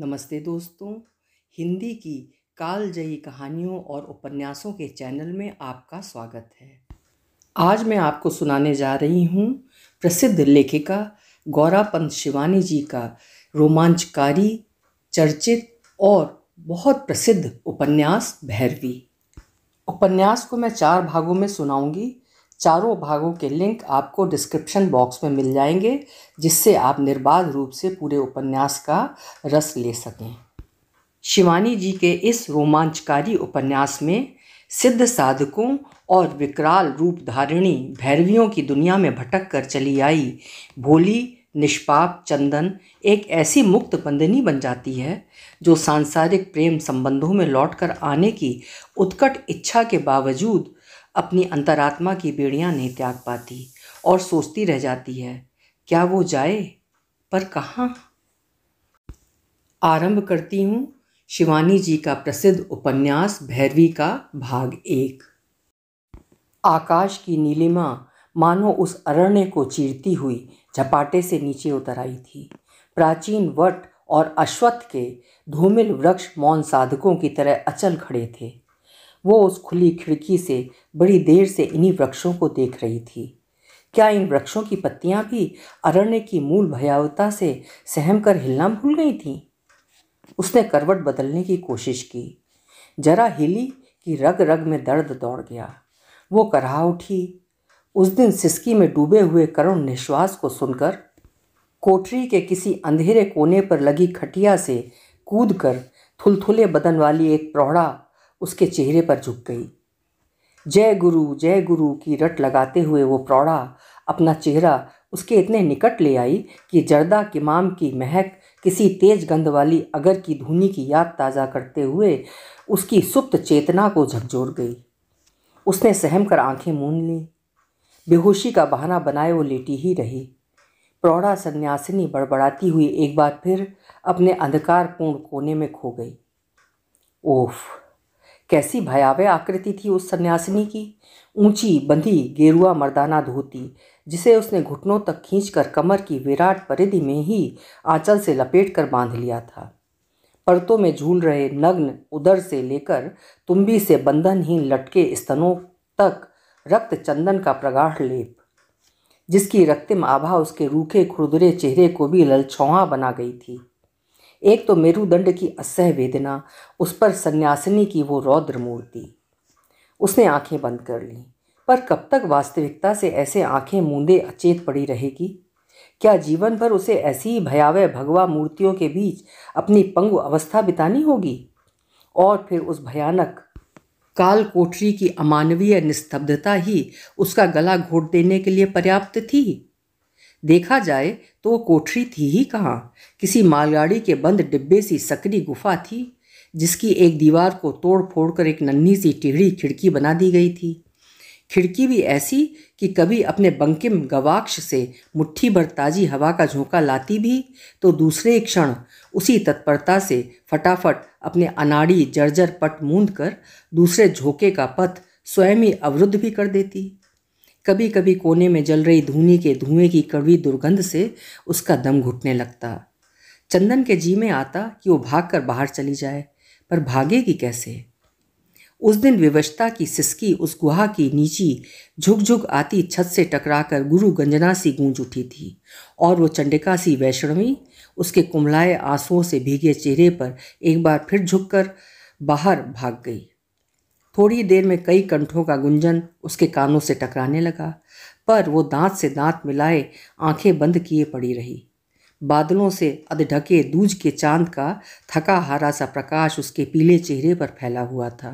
नमस्ते दोस्तों हिंदी की कालजयी कहानियों और उपन्यासों के चैनल में आपका स्वागत है आज मैं आपको सुनाने जा रही हूँ प्रसिद्ध लेखिका गौरापंत शिवानी जी का रोमांचकारी चर्चित और बहुत प्रसिद्ध उपन्यास भैरवी उपन्यास को मैं चार भागों में सुनाऊंगी चारों भागों के लिंक आपको डिस्क्रिप्शन बॉक्स में मिल जाएंगे जिससे आप निर्बाध रूप से पूरे उपन्यास का रस ले सकें शिवानी जी के इस रोमांचकारी उपन्यास में सिद्ध साधकों और विकराल रूप धारिणी भैरवियों की दुनिया में भटक कर चली आई भोली निष्पाप चंदन एक ऐसी मुक्त बंदनी बन जाती है जो सांसारिक प्रेम संबंधों में लौटकर आने की उत्कट इच्छा के बावजूद अपनी अंतरात्मा की बेड़ियाँ नहीं त्याग पाती और सोचती रह जाती है क्या वो जाए पर कहाँ आरंभ करती हूँ शिवानी जी का प्रसिद्ध उपन्यास भैरवी का भाग एक आकाश की नीलिमा मानो उस अरण्य को चीरती हुई झपाटे से नीचे उतर आई थी प्राचीन वट और अश्वत्थ के धूमिल वृक्ष मौन साधकों की तरह अचल खड़े थे वो उस खुली खिड़की से बड़ी देर से इन्हीं वृक्षों को देख रही थी क्या इन वृक्षों की पत्तियां भी अरण्य की मूल भयावता से सहम कर हिलना भूल गई थीं उसने करवट बदलने की कोशिश की जरा हिली कि रग रग में दर्द दौड़ गया वो कराह उठी उस दिन सिस्की में डूबे हुए करुण निश्वास को सुनकर कोठरी के किसी अंधेरे कोने पर लगी खटिया से कूद कर थुलथुले बदन वाली एक प्रौढ़ा उसके चेहरे पर झुक गई जय गुरु जय गुरु की रट लगाते हुए वो प्रौढ़ा अपना चेहरा उसके इतने निकट ले आई कि जर्दा किमाम की महक किसी तेज गंध वाली अगर की धुनी की याद ताज़ा करते हुए उसकी सुप्त चेतना को झकझोर गई उसने सहम कर आँखें मूंद ली बेहोशी का बहाना बनाए वो लेटी ही रही प्रौढ़ा सन्यासिनी बड़बड़ाती हुई एक बार फिर अपने अंधकारपूर्ण कोने में खो गई ओफ कैसी भयावह आकृति थी उस सन्यासिनी की ऊंची बंधी गेरुआ मर्दाना धोती जिसे उसने घुटनों तक खींचकर कमर की विराट परिधि में ही आंचल से लपेट कर बांध लिया था परतों में झूल रहे नग्न उदर से लेकर तुम्बी से बंधनहीन लटके स्तनों तक रक्त चंदन का प्रगाढ़ लेप जिसकी रक्तिम आभा उसके रूखे खुरदरे चेहरे को भी ललछौहा बना गई थी एक तो मेरुदंड की असह वेदना उस पर सन्यासिनी की वो रौद्र मूर्ति उसने आंखें बंद कर लीं पर कब तक वास्तविकता से ऐसे आंखें मूंदे अचेत पड़ी रहेगी क्या जीवन भर उसे ऐसी ही भयावह भगवा मूर्तियों के बीच अपनी पंगु अवस्था बितानी होगी और फिर उस भयानक काल कोठरी की अमानवीय निस्तब्धता ही उसका गला घोट देने के लिए पर्याप्त थी देखा जाए तो वो कोठरी थी ही कहाँ किसी मालगाड़ी के बंद डिब्बे सी सकरी गुफा थी जिसकी एक दीवार को तोड़ फोड़ कर एक नन्ही सी टिहड़ी खिड़की बना दी गई थी खिड़की भी ऐसी कि कभी अपने बंकिम गवाक्ष से मुट्ठी भर ताजी हवा का झोंका लाती भी तो दूसरे क्षण उसी तत्परता से फटाफट अपने अनाड़ी जर्जर पट मूंद कर दूसरे झोंके का पथ स्वयं ही अवरुद्ध भी कर देती कभी कभी कोने में जल रही धूनी के धुएं की कड़वी दुर्गंध से उसका दम घुटने लगता चंदन के जी में आता कि वो भाग कर बाहर चली जाए पर भागेगी कैसे उस दिन विवशता की सिसकी उस गुहा की नीची झुकझुक झुक आती छत से टकराकर गुरु गंजना सी गूंज उठी थी और वो चंडिका सी वैष्णवी उसके कुमलाए आंसुओं से भीगे चेहरे पर एक बार फिर झुककर बाहर भाग गई थोड़ी देर में कई कंठों का गुंजन उसके कानों से टकराने लगा पर वो दांत से दांत मिलाए आंखें बंद किए पड़ी रही बादलों से अधढके दूज के चांद का थका हारा सा प्रकाश उसके पीले चेहरे पर फैला हुआ था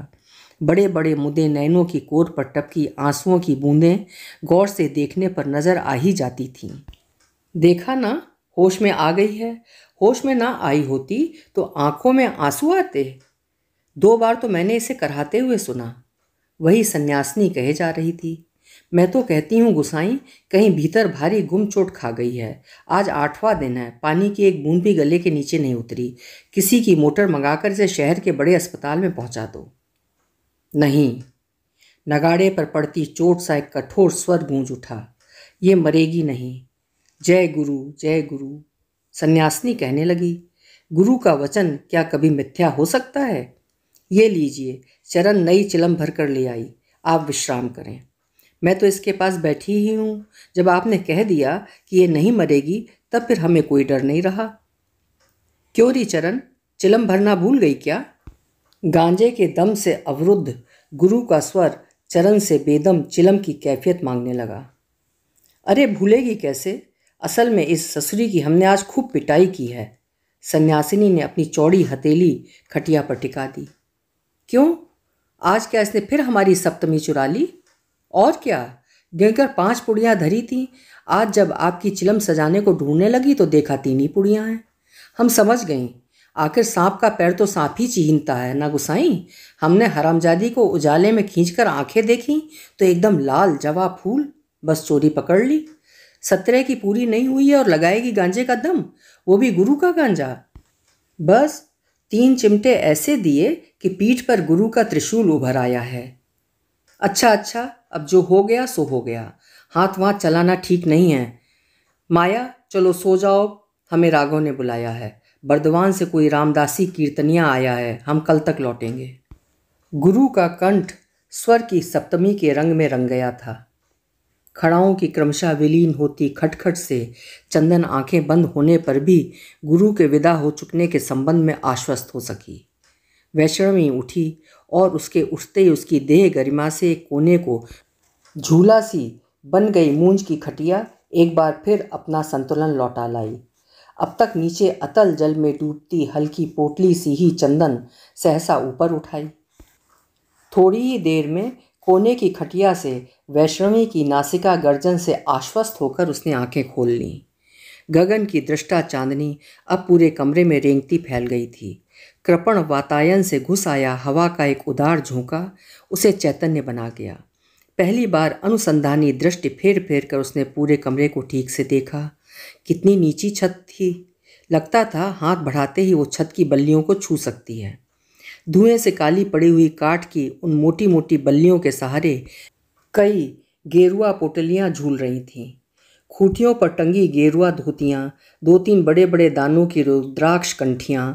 बड़े बड़े मुदे नैनों की कोर पर टपकी आंसुओं की बूंदें गौर से देखने पर नज़र आ ही जाती थीं देखा ना होश में आ गई है होश में ना आई होती तो आंखों में आंसू आते दो बार तो मैंने इसे कराते हुए सुना वही सन्यासिनी कहे जा रही थी मैं तो कहती हूँ गुसाई कहीं भीतर भारी गुम चोट खा गई है आज आठवां दिन है पानी की एक बूंद भी गले के नीचे नहीं उतरी किसी की मोटर मंगाकर इसे शहर के बड़े अस्पताल में पहुँचा दो नहीं नगाड़े पर पड़ती चोट सा एक कठोर स्वर गूंज उठा ये मरेगी नहीं जय गुरु जय गुरु सन्यासिनी कहने लगी गुरु का वचन क्या कभी मिथ्या हो सकता है ये लीजिए चरण नई चिलम भर कर ले आई आप विश्राम करें मैं तो इसके पास बैठी ही हूँ जब आपने कह दिया कि ये नहीं मरेगी तब फिर हमें कोई डर नहीं रहा क्यों री चरण चिलम भरना भूल गई क्या गांजे के दम से अवरुद्ध गुरु का स्वर चरण से बेदम चिलम की कैफियत मांगने लगा अरे भूलेगी कैसे असल में इस ससुरी की हमने आज खूब पिटाई की है सन्यासिनी ने अपनी चौड़ी हथेली खटिया पर टिका दी क्यों आज क्या इसने फिर हमारी सप्तमी चुरा ली और क्या गिनकर पांच पुड़ियाँ धरी थीं आज जब आपकी चिलम सजाने को ढूंढने लगी तो देखा तीन ही पुड़ियाँ हैं हम समझ गई आखिर सांप का पैर तो सांप ही चीनता है ना गुसाई हमने हरामजादी को उजाले में खींचकर आंखें देखी तो एकदम लाल जवा फूल बस चोरी पकड़ ली सत्रह की पूरी नहीं हुई है और लगाएगी गांजे का दम वो भी गुरु का गांजा बस तीन चिमटे ऐसे दिए कि पीठ पर गुरु का त्रिशूल उभर आया है अच्छा अच्छा अब जो हो गया सो हो गया हाथ वाथ चलाना ठीक नहीं है माया चलो सो जाओ हमें राघव ने बुलाया है बर्दवान से कोई रामदासी कीर्तनिया आया है हम कल तक लौटेंगे गुरु का कंठ स्वर की सप्तमी के रंग में रंग गया था खड़ाओं की क्रमशः विलीन होती खटखट से चंदन आंखें बंद होने पर भी गुरु के विदा हो चुकने के संबंध में आश्वस्त हो सकी वैष्णवी उठी और उसके उठते ही उसकी देह गरिमा से कोने को झूला सी बन गई मूंज की खटिया एक बार फिर अपना संतुलन लौटा लाई अब तक नीचे अतल जल में डूबती हल्की पोटली सी ही चंदन सहसा ऊपर उठाई थोड़ी ही देर में कोने की खटिया से वैष्णवी की नासिका गर्जन से आश्वस्त होकर उसने आंखें खोल लीं गगन की दृष्टा चांदनी अब पूरे कमरे में रेंगती फैल गई थी कृपण वातायन से घुस आया हवा का एक उदार झोंका उसे चैतन्य बना गया पहली बार अनुसंधानी दृष्टि फेर फेर कर उसने पूरे कमरे को ठीक से देखा कितनी नीची छत थी लगता था हाथ बढ़ाते ही वो छत की बल्लियों को छू सकती है धुएं से काली पड़ी हुई काठ की उन मोटी मोटी बल्लियों के सहारे कई गेरुआ पोटलियाँ झूल रही थीं खूटियों पर टंगी गेरुआ धोतियाँ दो तीन बड़े बड़े दानों की रुद्राक्ष कंठियाँ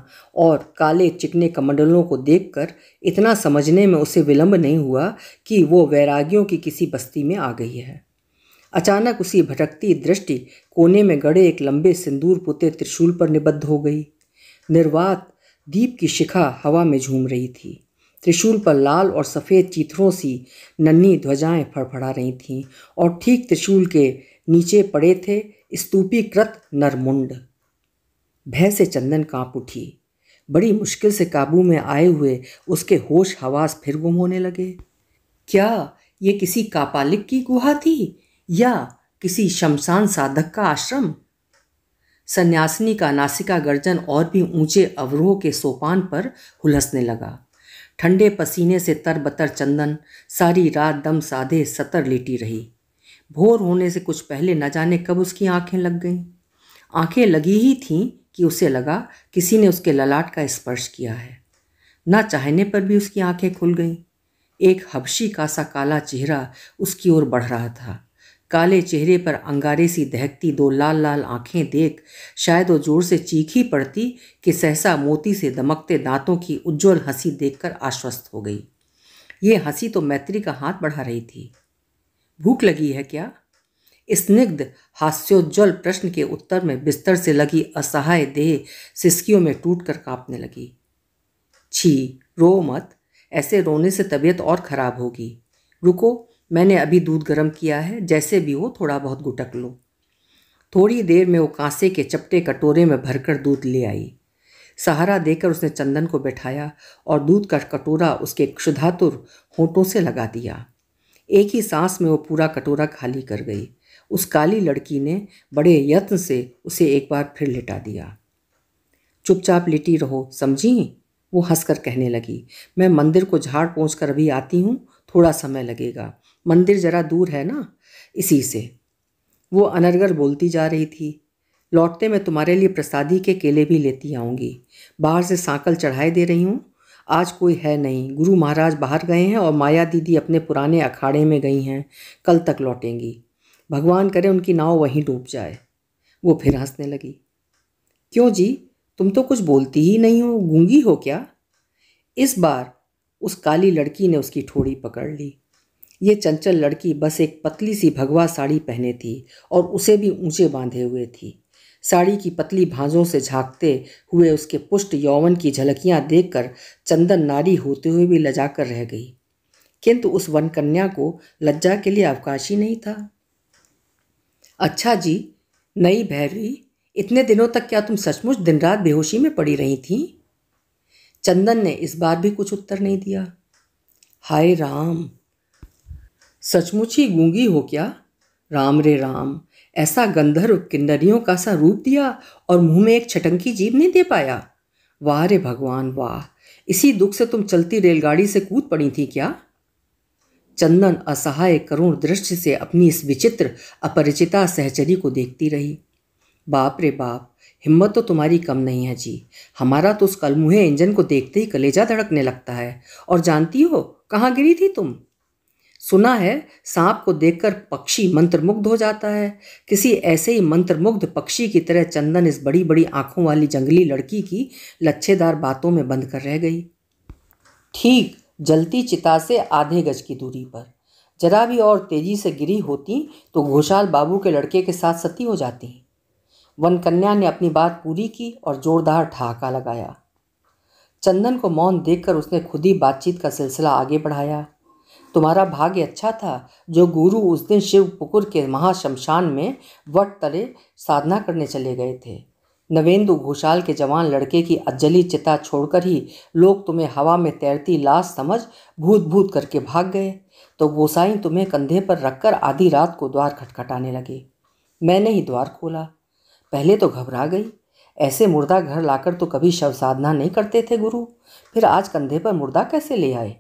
और काले चिकने कमंडलों को देखकर इतना समझने में उसे विलंब नहीं हुआ कि वो वैरागियों की किसी बस्ती में आ गई है अचानक उसी भटकती दृष्टि कोने में गड़े एक लंबे सिंदूर पुते त्रिशूल पर निबद्ध हो गई निर्वात दीप की शिखा हवा में झूम रही थी त्रिशूल पर लाल और सफ़ेद चीथरों सी नन्ही ध्वजाएं फड़फड़ा रही थीं और ठीक त्रिशूल के नीचे पड़े थे स्तूपीकृत नरमुंड भय से चंदन कांप उठी बड़ी मुश्किल से काबू में आए हुए उसके होश हवास फिर गुम होने लगे क्या ये किसी कापालिक की गुहा थी या किसी शमशान साधक का आश्रम सन्यासिनी का नासिका गर्जन और भी ऊंचे अवरोह के सोपान पर हुलसने लगा ठंडे पसीने से तर बतर चंदन सारी रात दम साधे सतर लेटी रही भोर होने से कुछ पहले न जाने कब उसकी आंखें लग गईं आंखें लगी ही थीं कि उसे लगा किसी ने उसके ललाट का स्पर्श किया है न चाहने पर भी उसकी आंखें खुल गईं एक हबशी का सा काला चेहरा उसकी ओर बढ़ रहा था काले चेहरे पर अंगारे सी दहकती दो लाल लाल आंखें देख शायद वो जोर से चीख ही पड़ती कि सहसा मोती से दमकते दांतों की उज्जवल हंसी देखकर आश्वस्त हो गई ये हंसी तो मैत्री का हाथ बढ़ा रही थी भूख लगी है क्या स्निग्ध हास्योज्वल प्रश्न के उत्तर में बिस्तर से लगी असहाय देह सिस्कियों में टूट कर कांपने लगी छी रो मत ऐसे रोने से तबीयत और खराब होगी रुको मैंने अभी दूध गर्म किया है जैसे भी हो थोड़ा बहुत गुटक लो थोड़ी देर में वो कांसे के चपटे कटोरे में भरकर दूध ले आई सहारा देकर उसने चंदन को बैठाया और दूध का कटोरा उसके क्षुधातुर होठों से लगा दिया एक ही सांस में वो पूरा कटोरा खाली कर गई उस काली लड़की ने बड़े यत्न से उसे एक बार फिर लिटा दिया चुपचाप लिटी रहो समझी वो हंसकर कहने लगी मैं मंदिर को झाड़ पहुँच कर अभी आती हूँ थोड़ा समय लगेगा मंदिर ज़रा दूर है ना इसी से वो अनरगर बोलती जा रही थी लौटते मैं तुम्हारे लिए प्रसादी के केले भी लेती आऊँगी बाहर से सांकल चढ़ाए दे रही हूँ आज कोई है नहीं गुरु महाराज बाहर गए हैं और माया दीदी अपने पुराने अखाड़े में गई हैं कल तक लौटेंगी भगवान करे उनकी नाव वहीं डूब जाए वो फिर हंसने लगी क्यों जी तुम तो कुछ बोलती ही नहीं हो गूंगी हो क्या इस बार उस काली लड़की ने उसकी ठोड़ी पकड़ ली ये चंचल लड़की बस एक पतली सी भगवा साड़ी पहने थी और उसे भी ऊंचे बांधे हुए थी साड़ी की पतली भांजों से झांकते हुए उसके पुष्ट यौवन की झलकियां देखकर चंदन नारी होते हुए भी लजाकर रह गई किंतु उस वन कन्या को लज्जा के लिए अवकाश ही नहीं था अच्छा जी नई भैरवी इतने दिनों तक क्या तुम सचमुच दिन रात बेहोशी में पड़ी रही थी चंदन ने इस बार भी कुछ उत्तर नहीं दिया हाय राम सचमुच ही गूंगी हो क्या राम रे राम ऐसा गंधर्व किन्नरियों का सा रूप दिया और मुंह में एक छटंकी जीव नहीं दे पाया वाह रे भगवान वाह इसी दुख से तुम चलती रेलगाड़ी से कूद पड़ी थी क्या चंदन असहाय करुण दृष्टि से अपनी इस विचित्र अपरिचिता सहचरी को देखती रही बाप रे बाप हिम्मत तो तुम्हारी कम नहीं है जी हमारा तो उस कलमुहे इंजन को देखते ही कलेजा धड़कने लगता है और जानती हो कहाँ गिरी थी तुम सुना है सांप को देखकर पक्षी मंत्रमुग्ध हो जाता है किसी ऐसे ही मंत्रमुग्ध पक्षी की तरह चंदन इस बड़ी बड़ी आंखों वाली जंगली लड़की की लच्छेदार बातों में बंद कर रह गई ठीक जलती चिता से आधे गज की दूरी पर जरा भी और तेजी से गिरी होती तो घोषाल बाबू के लड़के के साथ सती हो जाती वन कन्या ने अपनी बात पूरी की और जोरदार ठहाका लगाया चंदन को मौन देखकर उसने खुद ही बातचीत का सिलसिला आगे बढ़ाया तुम्हारा भाग्य अच्छा था जो गुरु उस दिन शिव पुकुर के महाशमशान में वट तले साधना करने चले गए थे नवेंदु घोषाल के जवान लड़के की अज्जली चिता छोड़कर ही लोग तुम्हें हवा में तैरती लाश समझ भूत भूत करके भाग गए तो गोसाई तुम्हें कंधे पर रखकर आधी रात को द्वार खटखटाने लगे मैंने ही द्वार खोला पहले तो घबरा गई ऐसे मुर्दा घर लाकर तो कभी शव साधना नहीं करते थे गुरु फिर आज कंधे पर मुर्दा कैसे ले आए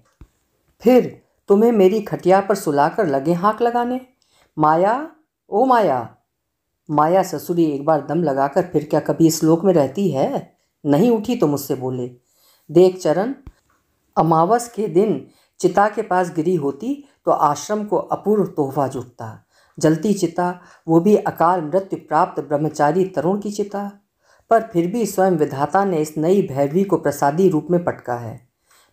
फिर तुम्हें मेरी खटिया पर सुलाकर लगे हाँक लगाने माया ओ माया माया ससुरी एक बार दम लगाकर फिर क्या कभी इस लोक में रहती है नहीं उठी तो मुझसे बोले देख चरण अमावस के दिन चिता के पास गिरी होती तो आश्रम को अपूर्व तोहफा जुटता जलती चिता वो भी अकाल मृत्यु प्राप्त ब्रह्मचारी तरुण की चिता पर फिर भी स्वयं विधाता ने इस नई भैरवी को प्रसादी रूप में पटका है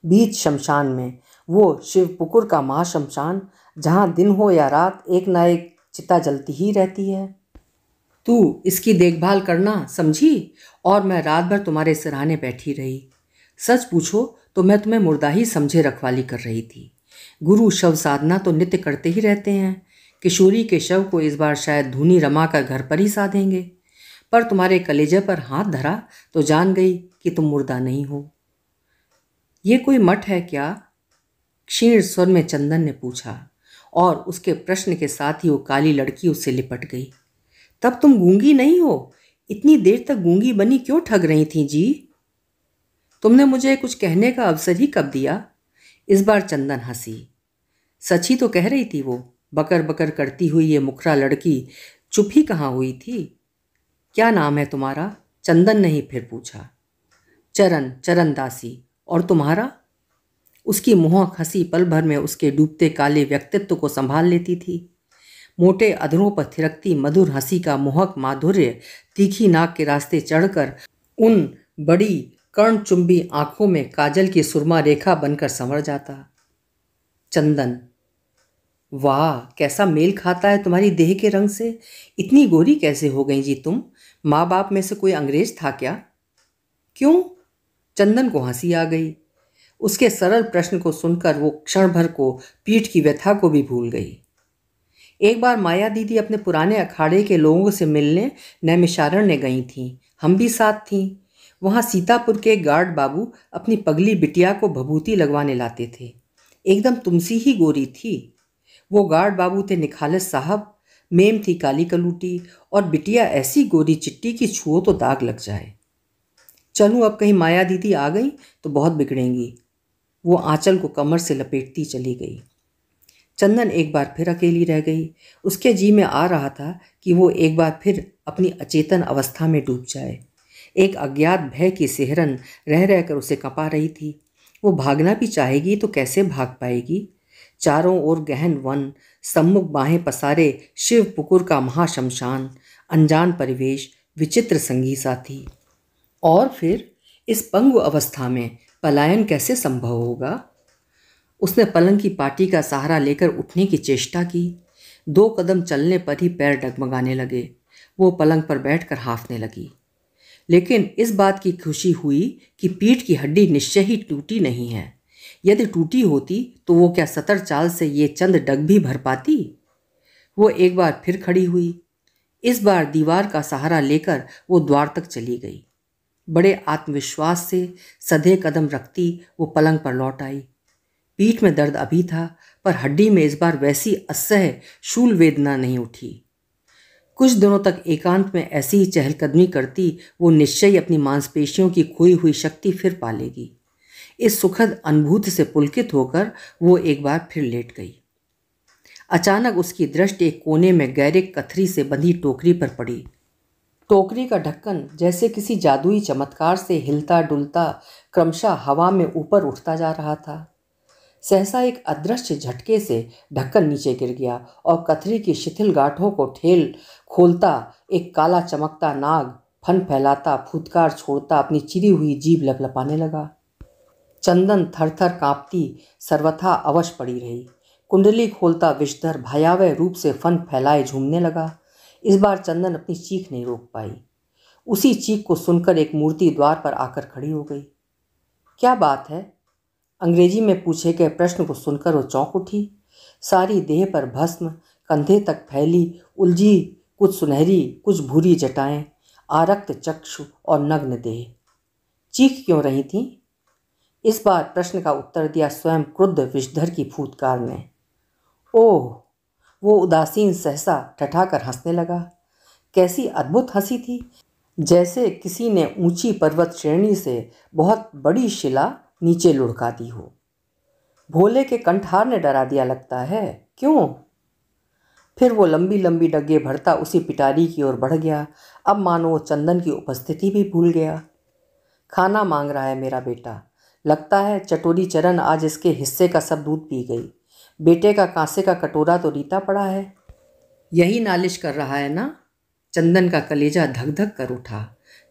बीच शमशान में वो शिवपुकुर का महाशमशान जहाँ दिन हो या रात एक ना एक चिता जलती ही रहती है तू इसकी देखभाल करना समझी और मैं रात भर तुम्हारे सिराने बैठी रही सच पूछो तो मैं तुम्हें मुर्दा ही समझे रखवाली कर रही थी गुरु शव साधना तो नित्य करते ही रहते हैं किशोरी के शव को इस बार शायद धूनी रमा कर घर पर ही साधेंगे पर तुम्हारे कलेजे पर हाथ धरा तो जान गई कि तुम मुर्दा नहीं हो ये कोई मठ है क्या क्षीण स्वर में चंदन ने पूछा और उसके प्रश्न के साथ ही वो काली लड़की उससे लिपट गई तब तुम गूंगी नहीं हो इतनी देर तक गूंगी बनी क्यों ठग रही थी जी तुमने मुझे कुछ कहने का अवसर ही कब दिया इस बार चंदन हंसी सच ही तो कह रही थी वो बकर बकर करती हुई ये मुखरा लड़की चुप ही कहाँ हुई थी क्या नाम है तुम्हारा चंदन ने ही फिर पूछा चरण चरण दासी और तुम्हारा उसकी मुहक हंसी पल भर में उसके डूबते काले व्यक्तित्व को संभाल लेती थी मोटे अधरों पर थिरकती मधुर हंसी का मोहक माधुर्य तीखी नाक के रास्ते चढ़कर उन बड़ी कर्णचुंबी आंखों में काजल की सुरमा रेखा बनकर संवर जाता चंदन वाह कैसा मेल खाता है तुम्हारी देह के रंग से इतनी गोरी कैसे हो गई जी तुम माँ बाप में से कोई अंग्रेज था क्या क्यों चंदन को हंसी आ गई उसके सरल प्रश्न को सुनकर वो क्षण भर को पीठ की व्यथा को भी भूल गई एक बार माया दीदी अपने पुराने अखाड़े के लोगों से मिलने नैमिषारण्य गई थीं हम भी साथ थीं वहाँ सीतापुर के गार्ड बाबू अपनी पगली बिटिया को भभूति लगवाने लाते थे एकदम तुमसी ही गोरी थी वो गार्ड बाबू थे निखालस साहब मेम थी काली कलूटी और बिटिया ऐसी गोरी चिट्टी की छुओ तो दाग लग जाए चलूँ अब कहीं माया दीदी आ गई तो बहुत बिगड़ेंगी वो आंचल को कमर से लपेटती चली गई चंदन एक बार फिर अकेली रह गई उसके जी में आ रहा था कि वो एक बार फिर अपनी अचेतन अवस्था में डूब जाए एक अज्ञात भय की सेहरन रह रहकर उसे कपा रही थी वो भागना भी चाहेगी तो कैसे भाग पाएगी चारों ओर गहन वन सम्मुख बाहें पसारे शिव पुकुर का महाशमशान अनजान परिवेश विचित्र संगी साथी और फिर इस पंगु अवस्था में पलायन कैसे संभव होगा उसने पलंग की पाटी का सहारा लेकर उठने की चेष्टा की दो कदम चलने पर ही पैर डगमगाने लगे वो पलंग पर बैठकर हाफने लगी लेकिन इस बात की खुशी हुई कि पीठ की हड्डी निश्चय ही टूटी नहीं है यदि टूटी होती तो वो क्या सतर चाल से ये चंद डग भी भर पाती वो एक बार फिर खड़ी हुई इस बार दीवार का सहारा लेकर वो द्वार तक चली गई बड़े आत्मविश्वास से सधे कदम रखती वो पलंग पर लौट आई पीठ में दर्द अभी था पर हड्डी में इस बार वैसी असह्य शूल वेदना नहीं उठी कुछ दिनों तक एकांत में ऐसी ही चहलकदमी करती वो निश्चय अपनी मांसपेशियों की खोई हुई शक्ति फिर पालेगी इस सुखद अनुभूति से पुलकित होकर वो एक बार फिर लेट गई अचानक उसकी दृष्टि एक कोने में गैरिक कथरी से बंधी टोकरी पर पड़ी टोकरी का ढक्कन जैसे किसी जादुई चमत्कार से हिलता डुलता क्रमशः हवा में ऊपर उठता जा रहा था सहसा एक अदृश्य झटके से ढक्कन नीचे गिर गया और कथरी की शिथिल गांठों को ठेल खोलता एक काला चमकता नाग फन फैलाता फूतकार छोड़ता अपनी चिरी हुई जीभ लपलपाने लगा चंदन थर थर कांपती सर्वथा अवश पड़ी रही कुंडली खोलता विषधर भयावह रूप से फन फैलाए झूमने लगा इस बार चंदन अपनी चीख नहीं रोक पाई उसी चीख को सुनकर एक मूर्ति द्वार पर आकर खड़ी हो गई क्या बात है अंग्रेजी में पूछे गए प्रश्न को सुनकर वो चौंक उठी सारी देह पर भस्म कंधे तक फैली उलझी कुछ सुनहरी कुछ भूरी जटाएं आरक्त चक्षु और नग्न देह चीख क्यों रही थी इस बार प्रश्न का उत्तर दिया स्वयं क्रुद्ध विषधर की फूतकार ने ओह वो उदासीन सहसा ठठाकर हंसने लगा कैसी अद्भुत हंसी थी जैसे किसी ने ऊंची पर्वत श्रेणी से बहुत बड़ी शिला नीचे लुढ़का दी हो भोले के कंठहार ने डरा दिया लगता है क्यों फिर वो लंबी लंबी डगे भरता उसी पिटारी की ओर बढ़ गया अब मानो वो चंदन की उपस्थिति भी भूल गया खाना मांग रहा है मेरा बेटा लगता है चटोरी चरण आज इसके हिस्से का सब दूध पी गई बेटे का कांसे का कटोरा तो रीता पड़ा है यही नालिश कर रहा है ना चंदन का कलेजा धक धक कर उठा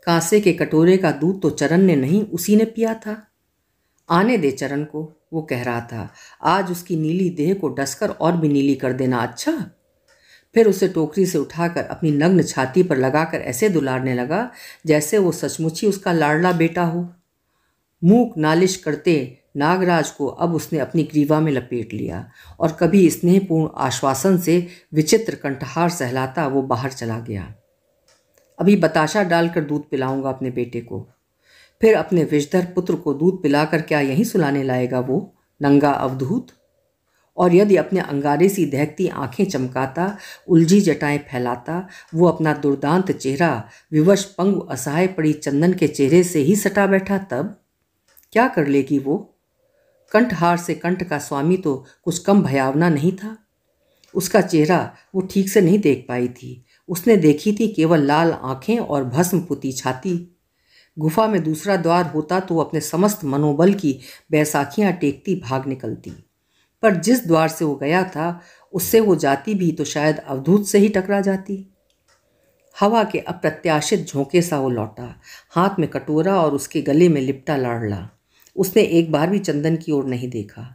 कांसे के कटोरे का दूध तो चरण ने नहीं उसी ने पिया था आने दे चरण को वो कह रहा था आज उसकी नीली देह को डसकर और भी नीली कर देना अच्छा फिर उसे टोकरी से उठाकर अपनी नग्न छाती पर लगाकर ऐसे दुलारने लगा जैसे वो सचमुच ही उसका लाडला बेटा हो मूक नालिश करते नागराज को अब उसने अपनी ग्रीवा में लपेट लिया और कभी स्नेहपूर्ण आश्वासन से विचित्र कंठहार सहलाता वो बाहर चला गया अभी बताशा डालकर दूध पिलाऊंगा अपने बेटे को फिर अपने विषधर पुत्र को दूध पिलाकर क्या यहीं सुलाने लाएगा वो नंगा अवधूत और यदि अपने अंगारे सी दहकती आंखें चमकाता उलझी जटाएं फैलाता वो अपना दुर्दांत चेहरा विवश पंगु असहाय पड़ी चंदन के चेहरे से ही सटा बैठा तब क्या कर लेगी वो कंठहार से कंठ का स्वामी तो कुछ कम भयावना नहीं था उसका चेहरा वो ठीक से नहीं देख पाई थी उसने देखी थी केवल लाल आंखें और भस्म पुती छाती गुफा में दूसरा द्वार होता तो अपने समस्त मनोबल की बैसाखियाँ टेकती भाग निकलती पर जिस द्वार से वो गया था उससे वो जाती भी तो शायद अवधूत से ही टकरा जाती हवा के अप्रत्याशित झोंके सा वो लौटा हाथ में कटोरा और उसके गले में लिपटा लाड़ला उसने एक बार भी चंदन की ओर नहीं देखा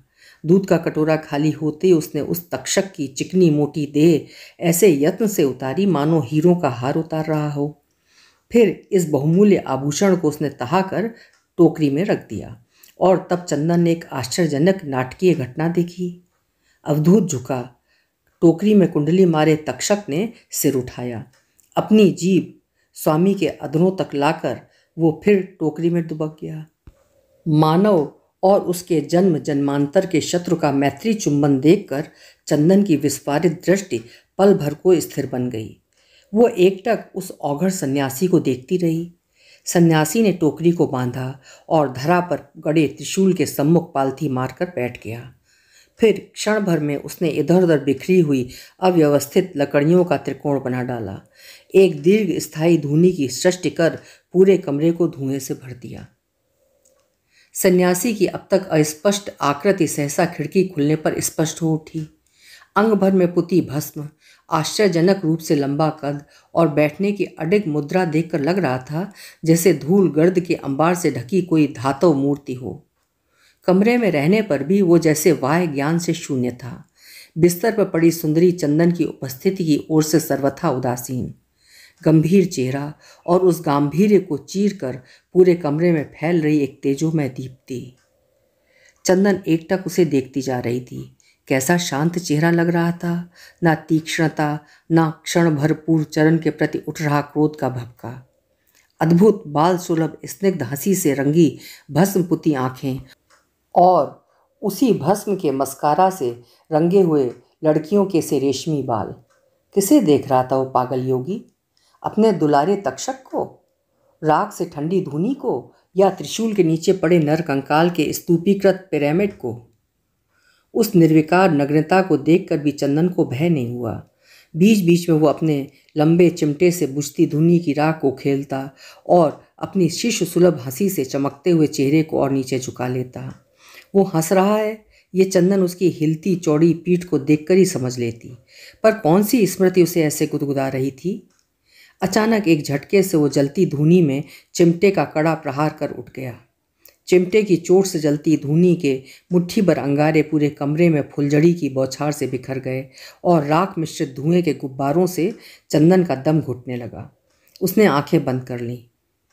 दूध का कटोरा खाली होते उसने उस तक्षक की चिकनी मोटी देह ऐसे यत्न से उतारी मानो हीरों का हार उतार रहा हो फिर इस बहुमूल्य आभूषण को उसने तहा कर टोकरी में रख दिया और तब चंदन ने एक आश्चर्यजनक नाटकीय घटना देखी अवधूत झुका टोकरी में कुंडली मारे तक्षक ने सिर उठाया अपनी जीभ स्वामी के अधरों तक लाकर वो फिर टोकरी में दुबक गया मानव और उसके जन्म जन्मांतर के शत्रु का मैत्री चुंबन देखकर चंदन की विस्फारित दृष्टि पल भर को स्थिर बन गई वो एकटक उस औघड़ सन्यासी को देखती रही सन्यासी ने टोकरी को बांधा और धरा पर गड़े त्रिशूल के सम्मुख पालथी मारकर बैठ गया फिर क्षण भर में उसने इधर उधर बिखरी हुई अव्यवस्थित लकड़ियों का त्रिकोण बना डाला एक दीर्घ स्थायी धुनी की सृष्टि कर पूरे कमरे को धुएं से भर दिया सन्यासी की अब तक अस्पष्ट आकृति सहसा खिड़की खुलने पर स्पष्ट हो उठी अंग भर में पुती भस्म आश्चर्यजनक रूप से लंबा कद और बैठने की अडिग मुद्रा देखकर लग रहा था जैसे धूल गर्द के अंबार से ढकी कोई धातव मूर्ति हो कमरे में रहने पर भी वो जैसे वाय ज्ञान से शून्य था बिस्तर पर पड़ी सुंदरी चंदन की उपस्थिति की ओर से सर्वथा उदासीन गंभीर चेहरा और उस गांधीर्य को चीर कर पूरे कमरे में फैल रही एक तेजोमय दीप्ति चंदन एकटक उसे देखती जा रही थी कैसा शांत चेहरा लग रहा था ना तीक्ष्णता ना क्षण भरपूर चरण के प्रति उठ रहा क्रोध का भपका अद्भुत बाल सुलभ स्निग्ध हंसी से रंगी भस्म पुती आँखें और उसी भस्म के मस्कारा से रंगे हुए लड़कियों के से रेशमी बाल किसे देख रहा था वो पागल योगी अपने दुलारे तक्षक को राग से ठंडी धुनी को या त्रिशूल के नीचे पड़े नर कंकाल के स्तूपीकृत पिरामिड को उस निर्विकार नग्नता को देखकर भी चंदन को भय नहीं हुआ बीच बीच में वो अपने लंबे चिमटे से बुझती धुनी की राख को खेलता और अपनी शिशु सुलभ हंसी से चमकते हुए चेहरे को और नीचे झुका लेता वो हंस रहा है ये चंदन उसकी हिलती चौड़ी पीठ को देखकर ही समझ लेती पर कौन सी स्मृति उसे ऐसे गुदगुदा रही थी अचानक एक झटके से वो जलती धुनी में चिमटे का कड़ा प्रहार कर उठ गया चिमटे की चोट से जलती धुनी के मुट्ठी भर अंगारे पूरे कमरे में फुलझड़ी की बौछार से बिखर गए और राख मिश्रित धुएं के गुब्बारों से चंदन का दम घुटने लगा उसने आंखें बंद कर लीं